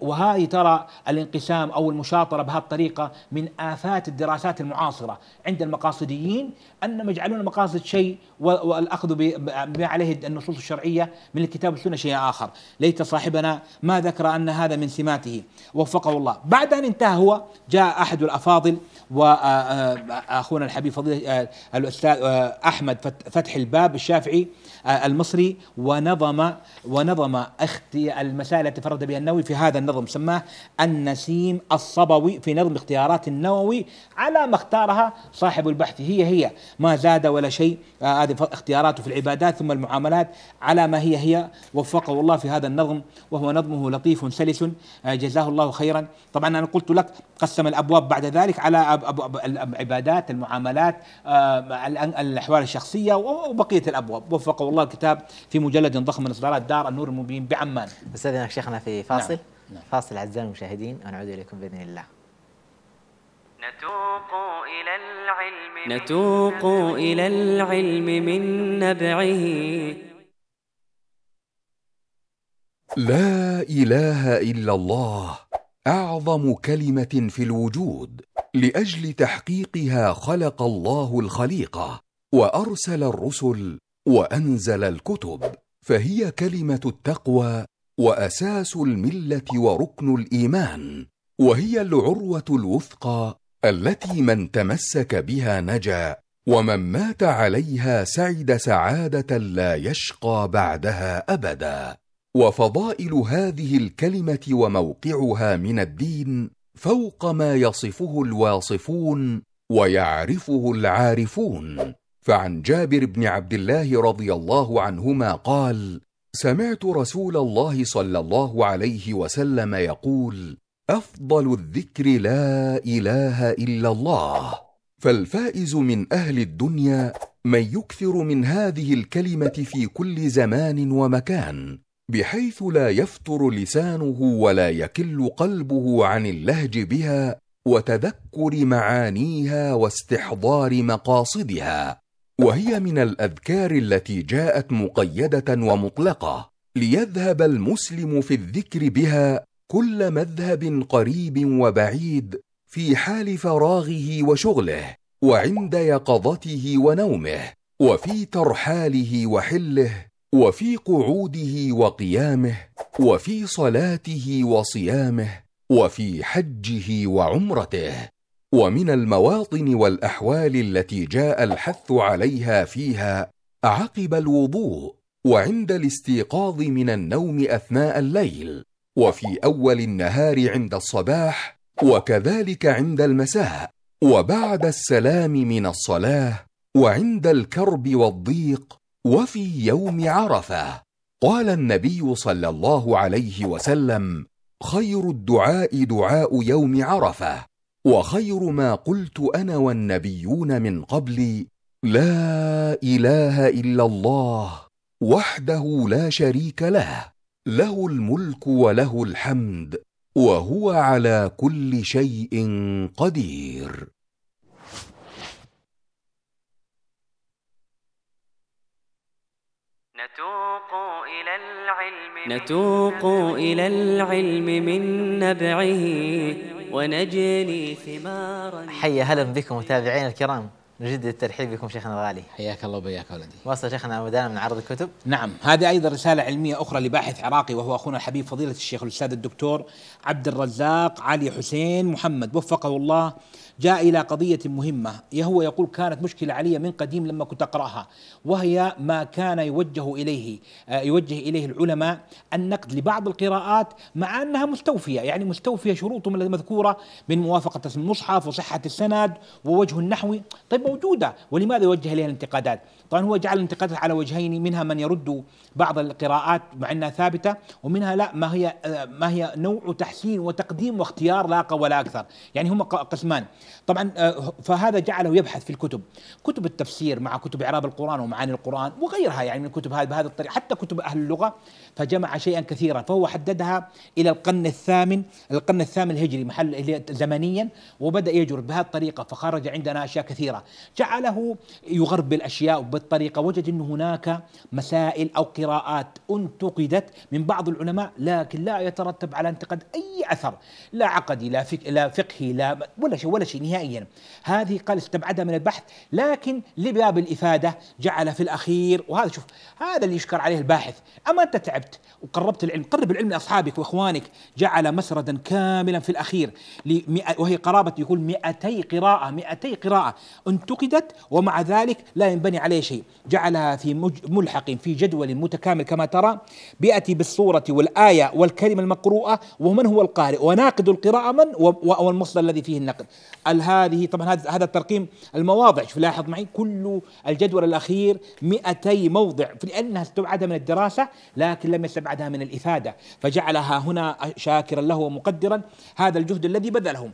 وهذه ترى الانقسام أو المشاطرة بهالطريقة من آفات الدراسات المعاصرة عند المقاصديين أنهم يجعلون المقاصد شيء والأخذ بما عليه النصوص الشرعية من الكتاب والسنة شيء آخر ليت صاحبنا ما ذكر أن هذا من سماته وفقه الله بعد أن انتهى هو جاء أحد الأفاضل وأخونا الحبيب فضيلة الأستاذ أحمد فتح الباب الشافعي المصري ونظم ونظم اختي المسائل التي فرد بها النووي في هذا النظم سماه النسيم الصبوي في نظم اختيارات النووي على ما اختارها صاحب البحث هي هي ما زاد ولا شيء آه، هذه آه اختياراته في العبادات ثم المعاملات على ما هي هي وفقه الله في هذا النظم وهو نظمه لطيف سلس آه جزاه الله خيرا طبعا انا قلت لك قسم الابواب بعد ذلك على أب أب أب العبادات المعاملات آه الاحوال الشخصيه وبقيه الابواب وفقه الله الكتاب في مجلد ضخم من اصدارات دار النور المبين بعمان استاذنا شيخنا في فاصل نعم. نعم. فاصل أعزائي المشاهدين ونعود إليكم بإذن الله نتوق إلى العلم نتوق إلى العلم من نبعه لا إله إلا الله أعظم كلمة في الوجود لأجل تحقيقها خلق الله الخليقة وأرسل الرسل وأنزل الكتب فهي كلمة التقوى واساس المله وركن الايمان وهي العروه الوثقى التي من تمسك بها نجا ومن مات عليها سعد سعاده لا يشقى بعدها ابدا وفضائل هذه الكلمه وموقعها من الدين فوق ما يصفه الواصفون ويعرفه العارفون فعن جابر بن عبد الله رضي الله عنهما قال سمعت رسول الله صلى الله عليه وسلم يقول افضل الذكر لا اله الا الله فالفائز من اهل الدنيا من يكثر من هذه الكلمه في كل زمان ومكان بحيث لا يفتر لسانه ولا يكل قلبه عن اللهج بها وتذكر معانيها واستحضار مقاصدها وهي من الاذكار التي جاءت مقيده ومطلقه ليذهب المسلم في الذكر بها كل مذهب قريب وبعيد في حال فراغه وشغله وعند يقظته ونومه وفي ترحاله وحله وفي قعوده وقيامه وفي صلاته وصيامه وفي حجه وعمرته ومن المواطن والاحوال التي جاء الحث عليها فيها عقب الوضوء وعند الاستيقاظ من النوم اثناء الليل وفي اول النهار عند الصباح وكذلك عند المساء وبعد السلام من الصلاه وعند الكرب والضيق وفي يوم عرفه قال النبي صلى الله عليه وسلم خير الدعاء دعاء يوم عرفه وخير ما قلت انا والنبيون من قبلي لا اله الا الله وحده لا شريك له له الملك وله الحمد وهو على كل شيء قدير نتوق إلى العلم نتوق إلى العلم من نبعه ونجني ثمارا حيا هلا بكم متابعينا الكرام نجدد الترحيب بكم شيخنا الغالي حياك الله وبياك ولدي واصل شيخنا ودانا من عرض الكتب نعم هذه ايضا رساله علميه اخرى لباحث عراقي وهو اخونا الحبيب فضيله الشيخ الاستاذ الدكتور عبد الرزاق علي حسين محمد وفقه الله جاء إلى قضية مهمة يهو يقول كانت مشكلة علي من قديم لما كنت أقرأها وهي ما كان يوجه إليه آه، يوجه إليه العلماء النقد لبعض القراءات مع أنها مستوفية يعني مستوفية شروطهم المذكورة من موافقة المصحف وصحة السند ووجه النحوي طيب موجودة ولماذا يوجه إليها الانتقادات طبعا هو جعل الانتقادات على وجهين منها من يرد بعض القراءات مع انها ثابته ومنها لا ما هي آه، ما هي نوع تحسين وتقديم واختيار لا اقل ولا اكثر يعني هم قسمان طبعا آه، فهذا جعله يبحث في الكتب كتب التفسير مع كتب إعراب القرآن ومعاني القرآن وغيرها يعني من الكتب هذه بهذه الطريقه حتى كتب أهل اللغة فجمع شيئا كثيرا فهو حددها إلى القرن الثامن القرن الثامن الهجري محل زمنيا وبدأ يجر بهذه الطريقة فخرج عندنا أشياء كثيرة جعله يغرب الاشياء بالطريقة وجد أن هناك مسائل أو قراءات انتقدت من بعض العلماء لكن لا يترتب على انتقاد أي أثر لا عقدي لا, فك لا فقهي لا ولا شيء ولا شيء نهائيا هذه قال استبعدها من البحث لكن لباب الإفادة جعل في الأخير وهذا شوف هذا اللي يشكر عليه الباحث أما أنت تعبت وقربت العلم قرب العلم لأصحابك وإخوانك جعل مسردا كاملا في الأخير وهي قرابة يقول 200 قراءة 200 قراءة انتقدت ومع ذلك لا ينبني عليه شيء جعلها في ملحق في جدول متكامل كما ترى بيأتي بالصورة والآية والكلمة المقروءة ومن هو القارئ وناقد القراءة من والمصدر الذي فيه النقد هذه طبعا هذا الترقيم المواضع شوف لاحظ معي كل الجدول الاخير 200 موضع لانها استبعدها من الدراسه لكن لم يستبعدها من الافاده فجعلها هنا شاكرا له ومقدرا هذا الجهد الذي بذله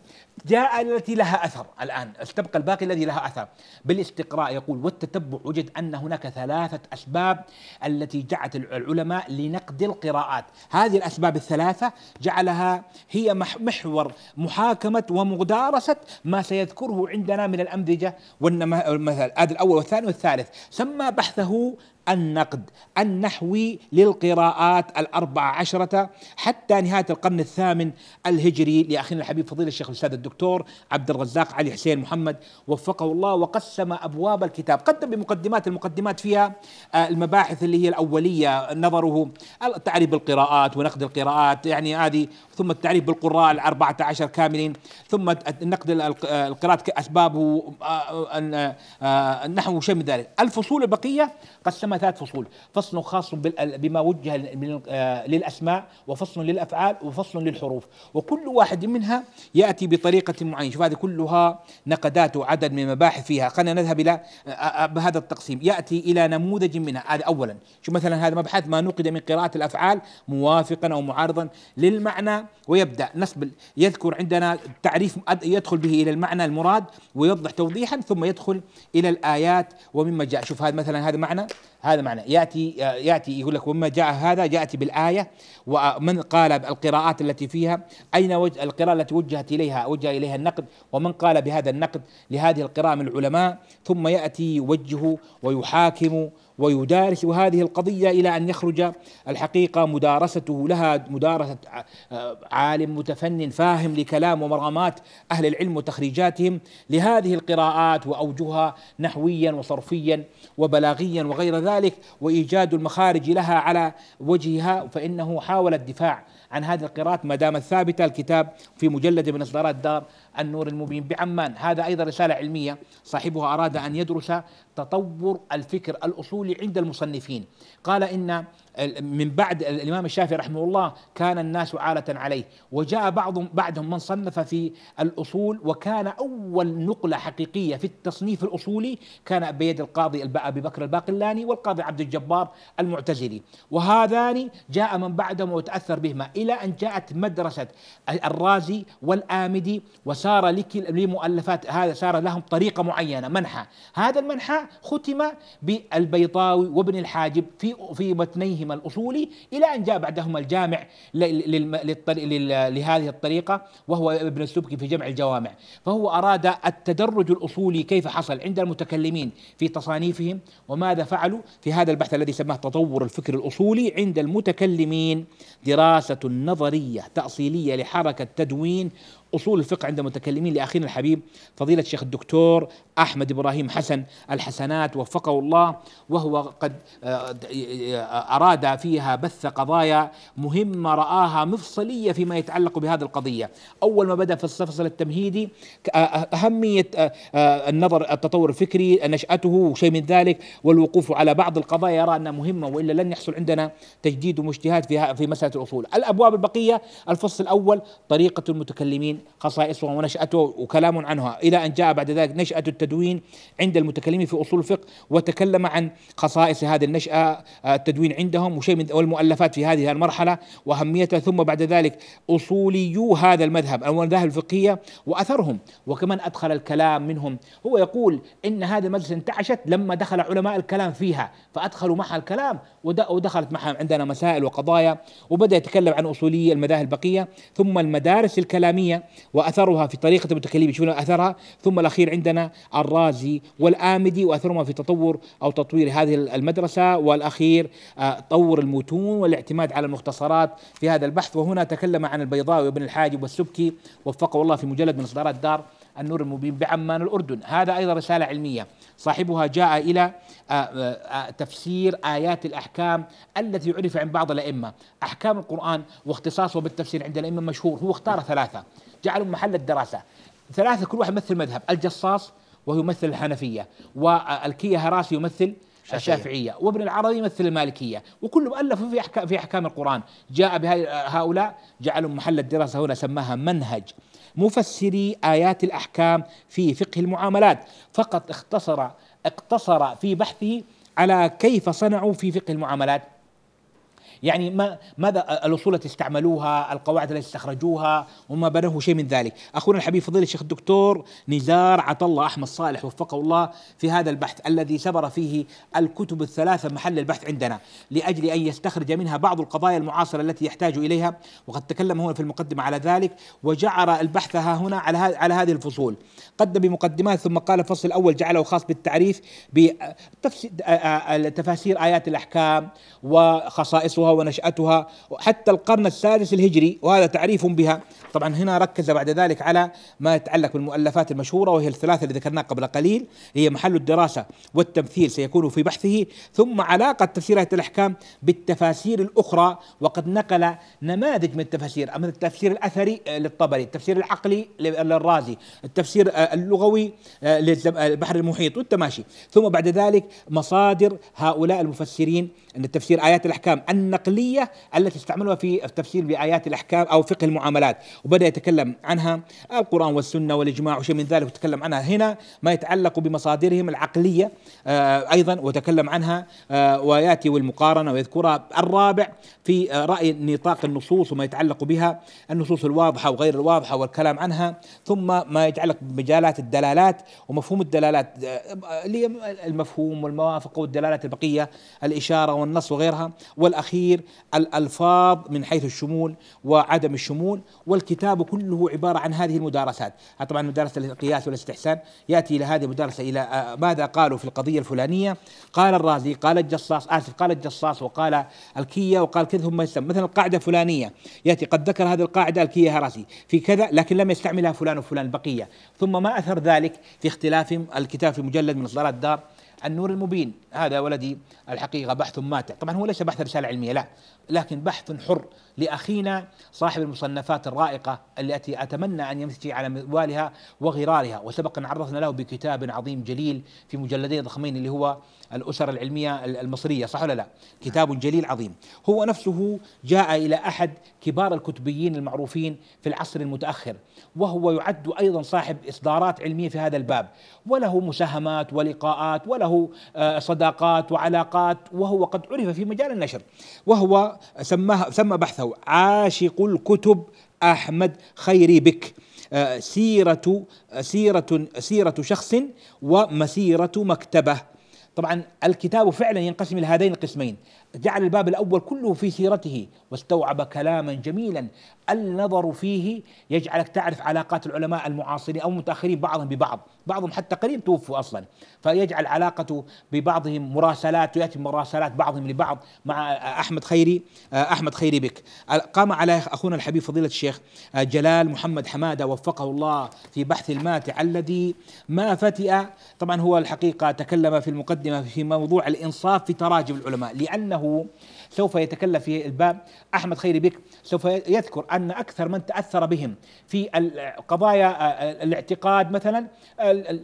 جاء التي لها أثر الآن استبقى الباقي الذي لها أثر بالاستقراء يقول والتتبع وجد أن هناك ثلاثة أسباب التي جعلت العلماء لنقد القراءات هذه الأسباب الثلاثة جعلها هي محور محاكمة ومدارسة ما سيذكره عندنا من الأمزجة والمثل هذا الأول والثاني والثالث سمى بحثه النقد النحوي للقراءات الأربع عشرة حتى نهاية القرن الثامن الهجري لأخينا الحبيب فضيل الشيخ الأستاذ الدكتور عبد الرزاق علي حسين محمد وفقه الله وقسم أبواب الكتاب قدم بمقدمات المقدمات فيها آه، المباحث اللي هي الأولية نظره التعريف بالقراءات ونقد القراءات يعني هذه ثم التعريف بالقراء الأربعة عشر كاملين ثم نقد القراءات أسبابه النحو آه، آه، وشيء من ذلك الفصول البقية قسم أمامها ثلاث فصول فصل خاص بما وجه آه، للأسماء وفصل للأفعال وفصل للحروف وكل واحد منها يأتي بطريقة معينة شوف هذه كلها نقدات وعدد من المباحث فيها خلينا نذهب إلى آه، آه، بهذا التقسيم يأتي إلى نموذج منها هذا أولا شوف مثلا هذا مبحث ما نقد من قراءة الأفعال موافقا أو معارضا للمعنى ويبدأ نسب يذكر عندنا تعريف يدخل به إلى المعنى المراد ويوضح توضيحا ثم يدخل إلى الآيات ومما جاء شوف هذا مثلا هذا معنى هذا معنى ياتي ياتي يقول لك وما جاء هذا ياتي بالايه ومن قال القراءات التي فيها اين وجه القراءه التي وجهت اليها وجه اليها النقد ومن قال بهذا النقد لهذه القراءه من العلماء ثم ياتي يوجه ويحاكم ويدارس هذه القضية إلى أن يخرج الحقيقة مدارسته لها مدارسة آه، عالم متفنن فاهم لكلام ومرامات أهل العلم وتخريجاتهم لهذه القراءات وأوجهها نحويا وصرفيا وبلاغيا وغير ذلك وإيجاد المخارج لها على وجهها فإنه حاول الدفاع عن هذه القراءات ما دامت ثابته الكتاب في مجلد من اصدارات دار النور المبين بعمان هذا ايضا رساله علميه صاحبها اراد ان يدرس تطور الفكر الاصولي عند المصنفين قال ان من بعد الامام الشافعي رحمه الله كان الناس عاله عليه وجاء بعضهم بعدهم من صنف في الاصول وكان اول نقله حقيقيه في التصنيف الاصولي كان بيد القاضي ابي بكر الباقلاني والقاضي عبد الجبار المعتزلي وهذان جاء من بعدهم وتاثر بهما الى ان جاءت مدرسه الرازي والامدي وصار لمؤلفات هذا صار لهم طريقه معينه منحى هذا المنحى ختم بالبيضاوي وابن الحاجب في في متنيه فهمهما الأصولي إلى أن جاء بعدهما الجامع لهذه الطريقة وهو ابن السبكي في جمع الجوامع فهو أراد التدرج الأصولي كيف حصل عند المتكلمين في تصانيفهم وماذا فعلوا في هذا البحث الذي سماه تطور الفكر الأصولي عند المتكلمين دراسة نظرية تأصيلية لحركة تدوين أصول الفقه عند المتكلمين لأخينا الحبيب فضيلة الشيخ الدكتور أحمد إبراهيم حسن الحسنات وفقه الله وهو قد آه، أراد فيها بث قضايا مهمة رآها مفصلية فيما يتعلق بهذه القضية أول ما بدأ في الفصل التمهيدي آه، أهمية آه، النظر التطور الفكري نشأته وشيء من ذلك والوقوف على بعض القضايا يرى أنها مهمة وإلا لن يحصل عندنا تجديد ومجتهاد في مسألة الأصول الأبواب البقية الفصل الأول طريقة المتكلمين خصائصها ونشأته وكلام عنها إلى أن جاء بعد ذلك نشأة التدوين عند المتكلمين في أصول الفقه وتكلم عن خصائص هذه النشأة آه، التدوين عندهم وشيء من والمؤلفات في هذه المرحلة وأهميتها ثم بعد ذلك أصوليو هذا المذهب أو المذاهب الفقهية وأثرهم وكمان أدخل الكلام منهم هو يقول إن هذه المجلس انتعشت لما دخل علماء الكلام فيها فأدخلوا معها الكلام ودخلت معها عندنا مسائل وقضايا وبدأ يتكلم عن أصولي المذاهب البقية ثم المدارس الكلامية واثرها في طريقه المتكلمين يشوفون اثرها ثم الاخير عندنا الرازي والامدي واثرهما في تطور او تطوير هذه المدرسه والاخير آه، طور المتون والاعتماد على المختصرات في هذا البحث وهنا تكلم عن البيضاوي وابن الحاجب والسبكي وفقه الله في مجلد من اصدارات دار النور المبين بعمان الأردن هذا أيضا رسالة علمية صاحبها جاء إلى آه، آه، تفسير آيات الأحكام التي عرف عن بعض الأئمة أحكام القرآن واختصاصه بالتفسير عند الأئمة مشهور هو اختار ثلاثة جعلوا محل الدراسه ثلاثه كل واحد يمثل مذهب الجصاص وهو يمثل الحنفيه والكيه هراسي يمثل الشافعية وابن العربي يمثل المالكية وكلهم ألفوا في أحكام, في أحكام القرآن جاء بهؤلاء جعلوا محل الدراسة هنا سماها منهج مفسري آيات الأحكام في فقه المعاملات فقط اختصر اقتصر في بحثه على كيف صنعوا في فقه المعاملات يعني ما ماذا الاصول التي استعملوها القواعد التي استخرجوها وما بنوه شيء من ذلك اخونا الحبيب فضيله الشيخ الدكتور نزار عطا الله احمد صالح وفقه الله في هذا البحث الذي سبر فيه الكتب الثلاثه محل البحث عندنا لاجل ان يستخرج منها بعض القضايا المعاصره التي يحتاج اليها وقد تكلم هنا في المقدمه على ذلك وجعل البحث ها هنا على على هذه الفصول قدم بمقدمات ثم قال الفصل الاول جعله خاص بالتعريف بتفسير ايات الاحكام وخصائصها ونشأتها حتى القرن السادس الهجري وهذا تعريف بها طبعا هنا ركز بعد ذلك على ما يتعلق بالمؤلفات المشهورة وهي الثلاثة اللي ذكرناها قبل قليل هي محل الدراسة والتمثيل سيكون في بحثه ثم علاقة تفسيرات الأحكام بالتفاسير الأخرى وقد نقل نماذج من التفاسير أما التفسير الأثري آه، للطبري التفسير العقلي للرازي التفسير آه، اللغوي آه، للبحر المحيط والتماشي ثم بعد ذلك مصادر هؤلاء المفسرين أن تفسير آيات الأحكام أن النقلية التي استعملها في التفسير بآيات الأحكام أو فقه المعاملات وبدأ يتكلم عنها القرآن والسنة والإجماع وشيء من ذلك وتكلم عنها هنا ما يتعلق بمصادرهم العقلية آه، أيضا وتكلم عنها آه، ويأتي والمقارنة ويذكرها الرابع في آه، رأي نطاق النصوص وما يتعلق بها النصوص الواضحة وغير الواضحة والكلام عنها ثم ما يتعلق بمجالات الدلالات ومفهوم الدلالات المفهوم والموافقة والدلالات البقية الإشارة والنص وغيرها والأخير تفسير الألفاظ من حيث الشمول وعدم الشمول والكتاب كله عبارة عن هذه المدارسات طبعا مدارسة القياس والاستحسان يأتي إلى هذه المدارسة إلى آه، ماذا قالوا في القضية الفلانية قال الرازي قال الجصاص آسف قال الجصاص وقال الكية وقال كذا ثم يسمى مثلا القاعدة فلانية يأتي قد ذكر هذه القاعدة الكية هراسي في كذا لكن لم يستعملها فلان وفلان البقية ثم ما أثر ذلك في اختلاف الكتاب في مجلد من إصدارات الدار النور المبين هذا ولدي الحقيقة بحث مات طبعا هو ليس بحث رسالة علمية لا لكن بحث حر لاخينا صاحب المصنفات الرائقه التي اتمنى ان يمشي على منوالها وغرارها وسبق ان عرضنا له بكتاب عظيم جليل في مجلدين ضخمين اللي هو الاسر العلميه المصريه صح ولا لا؟ كتاب جليل عظيم هو نفسه جاء الى احد كبار الكتبيين المعروفين في العصر المتاخر وهو يعد ايضا صاحب اصدارات علميه في هذا الباب وله مساهمات ولقاءات وله آه، صداقات وعلاقات وهو قد عرف في مجال النشر وهو سماها سمى بحثه عاشق الكتب احمد خيري بك آه، سيرة سيرة سيرة شخص ومسيرة مكتبة طبعا الكتاب فعلا ينقسم لهذين القسمين جعل الباب الأول كله في سيرته واستوعب كلاما جميلا النظر فيه يجعلك تعرف علاقات العلماء المعاصرين أو المتأخرين بعضهم ببعض بعضهم حتى قريب توفوا أصلا فيجعل علاقته ببعضهم مراسلات ويأتي مراسلات بعضهم لبعض مع أحمد خيري أحمد خيري بك قام على أخونا الحبيب فضيلة الشيخ جلال محمد حمادة وفقه الله في بحث الماتع الذي ما فتئ طبعا هو الحقيقة تكلم في المقدمة في موضوع الإنصاف في تراجم العلماء لأنه Who? سوف يتكلم في الباب أحمد خيري بك سوف يذكر أن أكثر من تأثر بهم في قضايا آه، الاعتقاد مثلا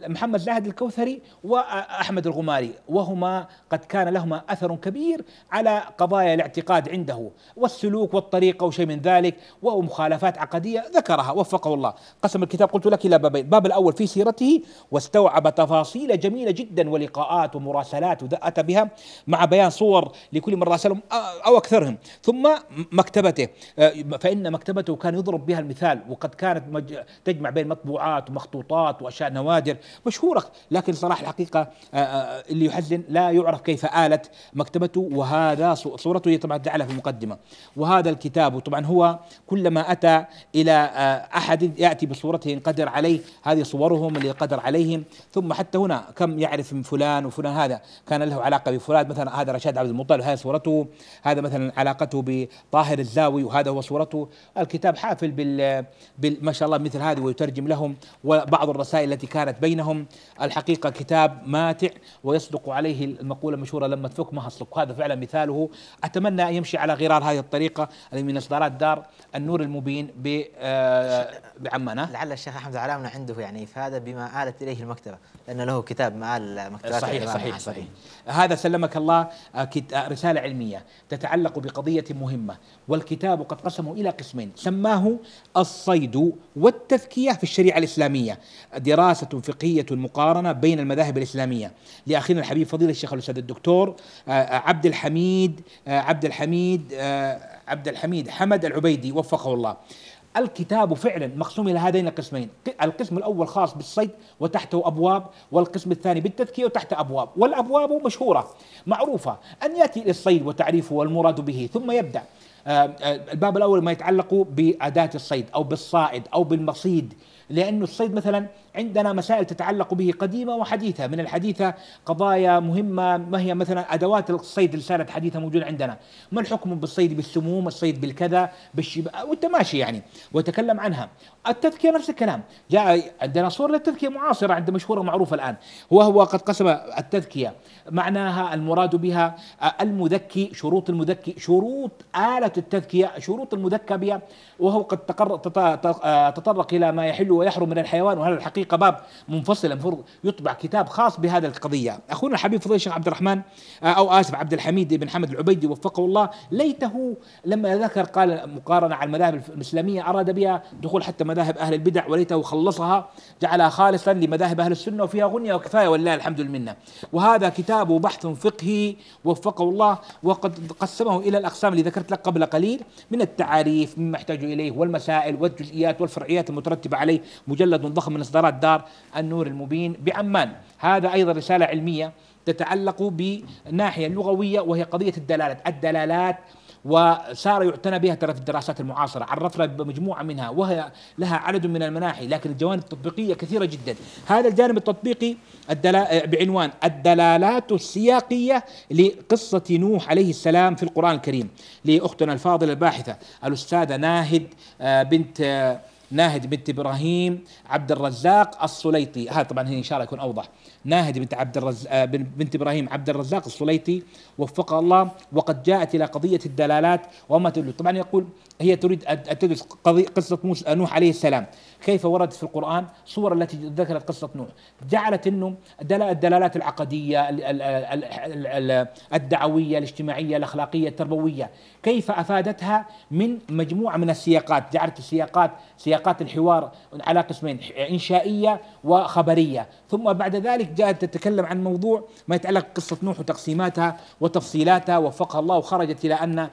محمد زاهد الكوثري وأحمد الغماري وهما قد كان لهما أثر كبير على قضايا الاعتقاد عنده والسلوك والطريقة وشيء من ذلك ومخالفات عقدية ذكرها وفقه الله قسم الكتاب قلت لك إلى بابين الباب الأول في سيرته واستوعب تفاصيل جميلة جدا ولقاءات ومراسلات وأتى بها مع بيان صور لكل من راسلهم أو أكثرهم ثم مكتبته آه، فإن مكتبته كان يضرب بها المثال وقد كانت تجمع بين مطبوعات ومخطوطات وأشياء نوادر مشهورة لكن صراحة الحقيقة آه، آه، اللي يحزن لا يعرف كيف آلت مكتبته وهذا صورته طبعا جعلها في المقدمة وهذا الكتاب طبعا هو كلما أتى إلى أحد يأتي بصورته قدر عليه هذه صورهم اللي قدر عليهم ثم حتى هنا كم يعرف من فلان وفلان هذا كان له علاقة بفلان مثلا هذا رشاد عبد المطلب هذه صورته هذا مثلا علاقته بطاهر الزاوي وهذا هو صورته الكتاب حافل بال, ما شاء الله مثل هذه ويترجم لهم وبعض الرسائل التي كانت بينهم الحقيقة كتاب ماتع ويصدق عليه المقولة المشهورة لما تفك ما هصلك هذا فعلا مثاله أتمنى أن يمشي على غرار هذه الطريقة من إصدارات دار النور المبين ب آه، بعمان لعل الشيخ أحمد علامنا عنده يعني إفادة بما آلت إليه المكتبة لأنه له كتاب مآل صحيح, صحيح صحيح صحيح هذا سلمك الله آه، آه، رسالة علمية تتعلق بقضية مهمة والكتاب قد قسمه إلى قسمين سماه الصيد والتذكية في الشريعة الإسلامية دراسة فقهية مقارنة بين المذاهب الإسلامية لأخينا الحبيب فضيلة الشيخ الأستاذ الدكتور آه، آه، عبد الحميد آه، عبد الحميد عبد الحميد حمد العبيدي وفقه الله الكتاب فعلا مقسوم الى هذين القسمين، القسم الاول خاص بالصيد وتحته ابواب، والقسم الثاني بالتذكيه وتحت ابواب، والابواب مشهوره معروفه، ان ياتي للصيد وتعريفه والمراد به ثم يبدا آه، آه، الباب الاول ما يتعلق باداه الصيد او بالصائد او بالمصيد لأنه الصيد مثلا عندنا مسائل تتعلق به قديمة وحديثة من الحديثة قضايا مهمة ما هي مثلا أدوات الصيد اللي صارت حديثة موجودة عندنا ما الحكم بالصيد بالسموم الصيد بالكذا بالشباء وانت ماشي يعني وتكلم عنها التذكية نفس الكلام جاء عندنا صور للتذكية معاصرة عند مشهورة معروفة الآن وهو قد قسم التذكية معناها المراد بها المذكي شروط المذكي شروط آلة التذكية شروط المذكى بها وهو قد آه، تطرق إلى ما يحل ويحرم من الحيوان وهذا الحقيقة باب منفصل المفروض يطبع كتاب خاص بهذا القضية أخونا الحبيب فضيل الشيخ عبد الرحمن آه، أو آسف عبد الحميد بن حمد العبيدي وفقه الله ليته لما ذكر قال مقارنة على المذاهب الإسلامية أراد بها دخول حتى مذاهب أهل البدع وليته خلصها جعلها خالصا لمذاهب أهل السنة وفيها غنية وكفاية ولله الحمد والمنة وهذا كتاب بحث فقهي وفقه الله وقد قسمه إلى الأقسام اللي ذكرت لك قبل قليل من التعاريف مما يحتاج إليه والمسائل والجزئيات والفرعيات المترتبة عليه مجلد ضخم من إصدارات دار النور المبين بعمان هذا أيضا رسالة علمية تتعلق بناحية لغوية وهي قضية الدلالات الدلالات وصار يعتنى بها ترى في الدراسات المعاصرة عرفنا بمجموعة منها وهي لها عدد من المناحي لكن الجوانب التطبيقية كثيرة جدا هذا الجانب التطبيقي الدلا... بعنوان الدلالات السياقية لقصة نوح عليه السلام في القرآن الكريم لأختنا الفاضلة الباحثة الأستاذة ناهد آه، بنت آه، ناهد بنت ابراهيم عبد الرزاق السليطي هذا طبعا هنا ان شاء الله يكون اوضح ناهد بنت عبد الرز... آه، بنت ابراهيم عبد الرزاق السليطي وفق الله وقد جاءت الى قضيه الدلالات وما تدل طبعا يقول هي تريد ان تدرس قصه موسى نوح عليه السلام كيف وردت في القرآن صور التي ذكرت قصة نوح جعلت أنه الدلالات العقدية الدعوية الاجتماعية الأخلاقية التربوية كيف أفادتها من مجموعة من السياقات جعلت السياقات سياقات الحوار على قسمين إنشائية وخبرية ثم بعد ذلك جاءت تتكلم عن موضوع ما يتعلق بقصة نوح وتقسيماتها وتفصيلاتها وفقها الله وخرجت إلى أن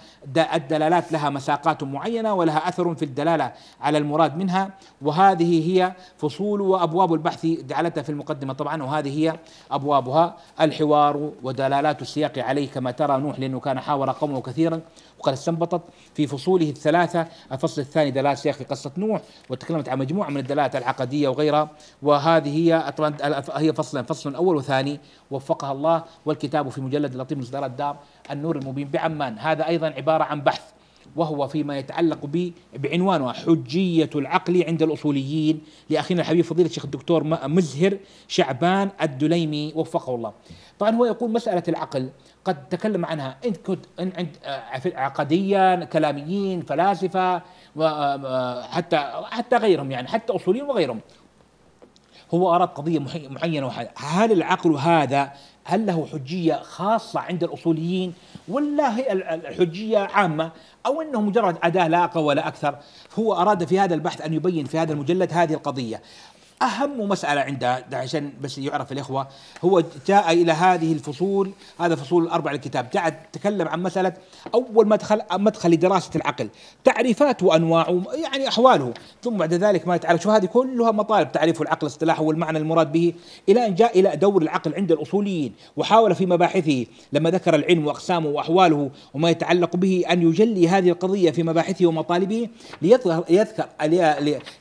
الدلالات لها مساقات معينة ولها أثر في الدلالة على المراد منها وه وهذه هي فصول وابواب البحث جعلتها في المقدمه طبعا وهذه هي ابوابها الحوار ودلالات السياق عليه كما ترى نوح لانه كان حاور قومه كثيرا وقد استنبطت في فصوله الثلاثه الفصل الثاني دلالات سياق في قصه نوح وتكلمت عن مجموعه من الدلالات العقديه وغيرها وهذه هي هي فصل فصل اول وثاني وفقها الله والكتاب في مجلد لطيف مصدر الدار النور المبين بعمان هذا ايضا عباره عن بحث وهو فيما يتعلق ب بعنوانها حجية العقل عند الأصوليين لأخينا الحبيب فضيلة الشيخ الدكتور مزهر شعبان الدليمي وفقه الله طبعا هو يقول مسألة العقل قد تكلم عنها إن كنت إن عند آه، عقديا كلاميين فلاسفة آه، آه، حتى حتى غيرهم يعني حتى أصوليين وغيرهم هو أراد قضية معينة هل العقل هذا هل له حجية خاصة عند الأصوليين ولا هي الحجية عامة أو أنه مجرد أداة لا أقوى ولا أكثر هو أراد في هذا البحث أن يبين في هذا المجلد هذه القضية اهم مساله عندها عشان بس يعرف الاخوه هو جاء الى هذه الفصول هذا فصول الاربع للكتاب جاء تكلم عن مساله اول مدخل مدخل لدراسه العقل تعريفات وانواعه يعني احواله ثم بعد ذلك ما يتعرف شو هذه كلها مطالب تعريف العقل اصطلاحه والمعنى المراد به الى ان جاء الى دور العقل عند الاصوليين وحاول في مباحثه لما ذكر العلم واقسامه واحواله وما يتعلق به ان يجلي هذه القضيه في مباحثه ومطالبه يذكر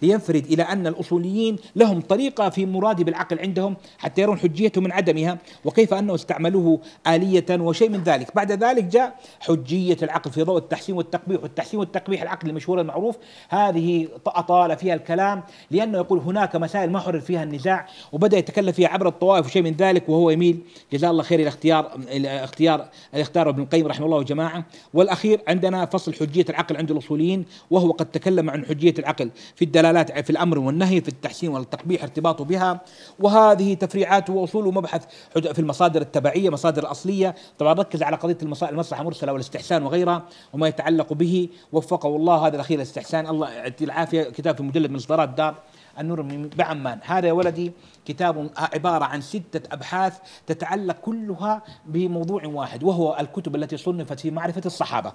لينفرد الى ان الاصوليين له لهم طريقة في مراد بالعقل عندهم حتى يرون حجيته من عدمها وكيف أنه استعملوه آلية وشيء من ذلك بعد ذلك جاء حجية العقل في ضوء التحسين والتقبيح والتحسين والتقبيح العقل المشهور المعروف هذه أطال فيها الكلام لأنه يقول هناك مسائل ما حرر فيها النزاع وبدأ يتكلم فيها عبر الطوائف وشيء من ذلك وهو يميل جزاه الله خير إلى اختيار الاختيار الاختيار ابن القيم رحمه الله وجماعة والأخير عندنا فصل حجية العقل عند الأصوليين وهو قد تكلم عن حجية العقل في الدلالات في الأمر والنهي في التحسين والتقبيح التقبيح ارتباطه بها وهذه تفريعات واصول ومبحث في المصادر التبعيه مصادر الاصليه طبعا ركز على قضيه المصلحه المرسله والاستحسان وغيرها وما يتعلق به وفقه الله هذا الاخير الاستحسان الله يعطيه العافيه كتاب في مجلد من اصدارات دار النور من بعمان هذا يا ولدي كتاب عبارة عن ستة أبحاث تتعلق كلها بموضوع واحد وهو الكتب التي صنفت في معرفة الصحابة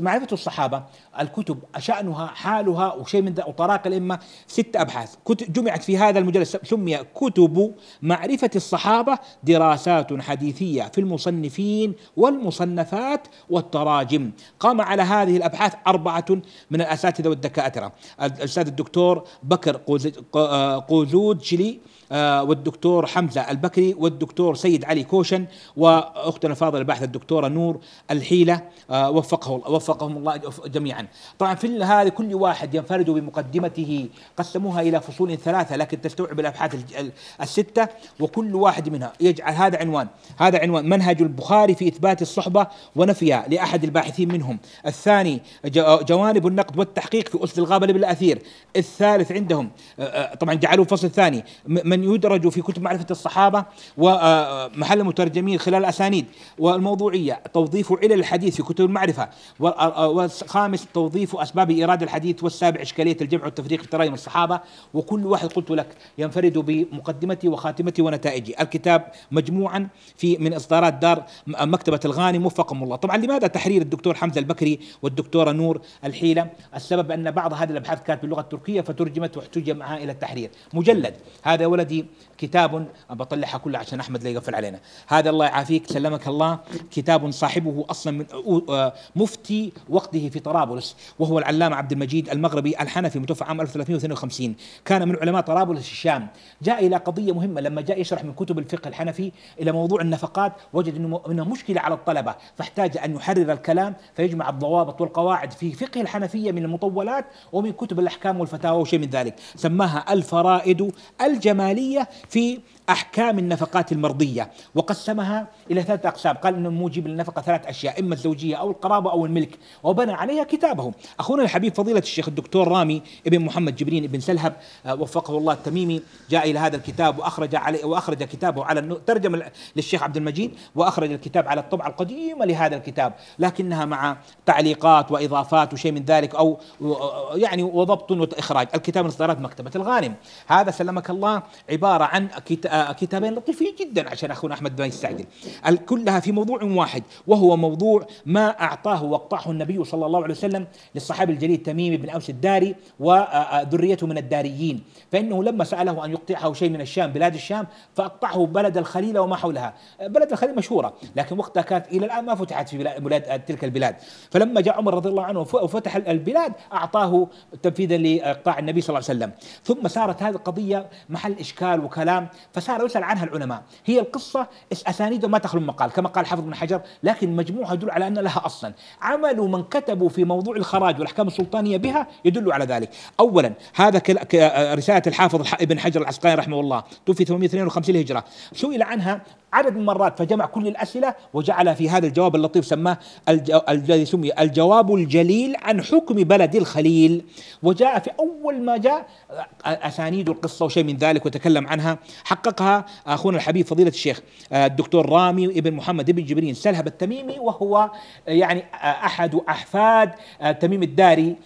معرفة الصحابة الكتب شأنها حالها وشيء من طراق الأئمة ست أبحاث جمعت في هذا المجلد سمي كتب معرفة الصحابة دراسات حديثية في المصنفين والمصنفات والتراجم قام على هذه الأبحاث أربعة من الأساتذة والدكاترة الأستاذ الدكتور بكر آه، قوزوجلي آه، والدكتور حمزة البكري والدكتور سيد علي كوشن وأختنا الفاضلة الباحثة الدكتورة نور الحيلة آه، وفقه وفقهم الله جميعا طبعا في هذا كل واحد ينفرد بمقدمته قسموها إلى فصول ثلاثة لكن تستوعب الأبحاث الستة وكل واحد منها يجعل هذا عنوان هذا عنوان منهج البخاري في إثبات الصحبة ونفيها لأحد الباحثين منهم الثاني آه، جوانب النقد والتحقيق في اسس الغابة بالأثير الثالث عندهم طبعا جعلوه فصل ثاني من يدرج في كتب معرفة الصحابة ومحل آه، آه، المترجمين خلال أسانيد والموضوعية توظيف علل الحديث في كتب المعرفة آه، والخامس توظيف أسباب إيراد الحديث والسابع إشكالية الجمع والتفريق في ترايم الصحابة وكل واحد قلت لك ينفرد بمقدمتي وخاتمتي ونتائجي الكتاب مجموعا في من إصدارات دار مكتبة الغاني وفقهم الله طبعا لماذا تحرير الدكتور حمزة البكري والدكتورة نور الحيلة السبب أن بعض هذه الأبحاث كانت باللغة التركية فترجمت واحتج معها إلى التحرير مجلد هذا يا ولدي كتاب بطلعها كلها عشان احمد لا يقفل علينا هذا الله يعافيك سلمك الله كتاب صاحبه اصلا من آه، مفتي وقته في طرابلس وهو العلامه عبد المجيد المغربي الحنفي متوفى عام 1352 كان من علماء طرابلس الشام جاء الى قضيه مهمه لما جاء يشرح من كتب الفقه الحنفي الى موضوع النفقات وجد انه مشكله على الطلبه فاحتاج ان يحرر الكلام فيجمع الضوابط والقواعد في فقه الحنفيه من المطولات ومن كتب الاحكام والفتاوى وشيء من ذلك سماها الفرائد الجماليه في أحكام النفقات المرضية وقسمها إلى ثلاثة أقسام قال أنه موجب للنفقة ثلاث أشياء إما الزوجية أو القرابة أو الملك وبنى عليها كتابه أخونا الحبيب فضيلة الشيخ الدكتور رامي ابن محمد جبرين ابن سلهب آه، وفقه الله التميمي جاء إلى هذا الكتاب وأخرج عليه وأخرج كتابه على ترجم للشيخ عبد المجيد وأخرج الكتاب على الطبعة القديمة لهذا الكتاب لكنها مع تعليقات وإضافات وشيء من ذلك أو يعني وضبط وإخراج الكتاب من إصدارات مكتبة الغانم هذا سلمك الله عبارة عن كتاب كتابين لطيفين جدا عشان اخونا احمد ما يستعجل كلها في موضوع واحد وهو موضوع ما اعطاه واقطعه النبي صلى الله عليه وسلم للصحابي الجليل تميم بن اوس الداري وذريته آه، آه، من الداريين فانه لما ساله ان يقطعه شيء من الشام بلاد الشام فاقطعه بلد الخليل وما حولها بلد الخليل مشهوره لكن وقتها كانت الى الان ما فتحت في بلاد تلك البلاد فلما جاء عمر رضي الله عنه وفتح البلاد اعطاه تنفيذا لاقطاع النبي صلى الله عليه وسلم ثم صارت هذه القضيه محل اشكال وكلام خساره يسال عنها العلماء هي القصه أسانيدها ما تخلو مقال كما قال حافظ بن حجر لكن مجموعها يدل على ان لها اصلا عمل من كتبوا في موضوع الخراج والاحكام السلطانيه بها يدل على ذلك اولا هذا رساله الحافظ ابن حجر العسقلاني رحمه الله توفي 852 هجره سئل عنها عدد من المرات فجمع كل الأسئلة وجعلها في هذا الجواب اللطيف سماه الذي سمي الجواب الجليل عن حكم بلد الخليل وجاء في أول ما جاء أسانيد القصة وشيء من ذلك وتكلم عنها حققها أخونا الحبيب فضيلة الشيخ الدكتور رامي ابن محمد ابن جبرين سلهب التميمي وهو يعني أحد أحفاد تميم الداري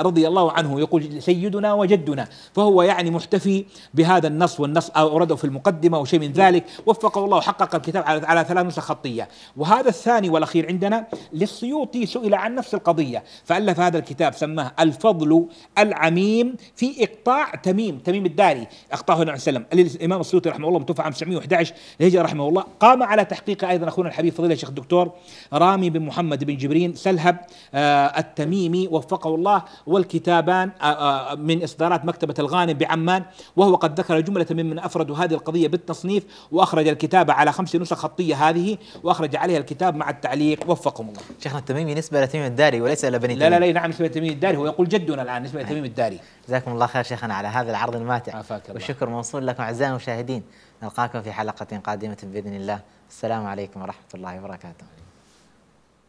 رضي الله عنه يقول سيدنا وجدنا فهو يعني محتفي بهذا النص والنص أورده في المقدمة وشيء من ذلك وفقه الله الله وحقق الكتاب على ثلاث نسخ خطيه وهذا الثاني والاخير عندنا للسيوطي سئل عن نفس القضيه فالف هذا الكتاب سماه الفضل العميم في اقطاع تميم تميم الداري اقطاعه النبي صلى الله عليه وسلم الامام السيوطي رحمه الله متوفى عام 911 هجري رحمه الله قام على تحقيق ايضا اخونا الحبيب فضيله الشيخ الدكتور رامي بن محمد بن جبرين سلهب آه التميمي وفقه الله والكتابان آه آه من اصدارات مكتبه الغانم بعمان وهو قد ذكر جمله ممن افردوا هذه القضيه بالتصنيف واخرج الكتاب الكتابة على خمس نسخ خطية هذه وأخرج عليها الكتاب مع التعليق وفقهم الله شيخنا التميمي نسبة لتميم الداري وليس لبني لا لا لا نعم نسبة لتميم الداري هو يقول جدنا الآن نسبة لتميم الداري جزاكم الله خير شيخنا على هذا العرض الماتع والشكر موصول لكم أعزائي المشاهدين نلقاكم في حلقة قادمة بإذن الله السلام عليكم ورحمة الله وبركاته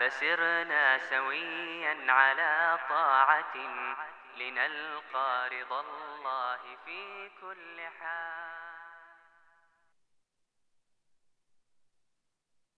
فسرنا سويا على طاعة لنلقى رضا الله في كل حال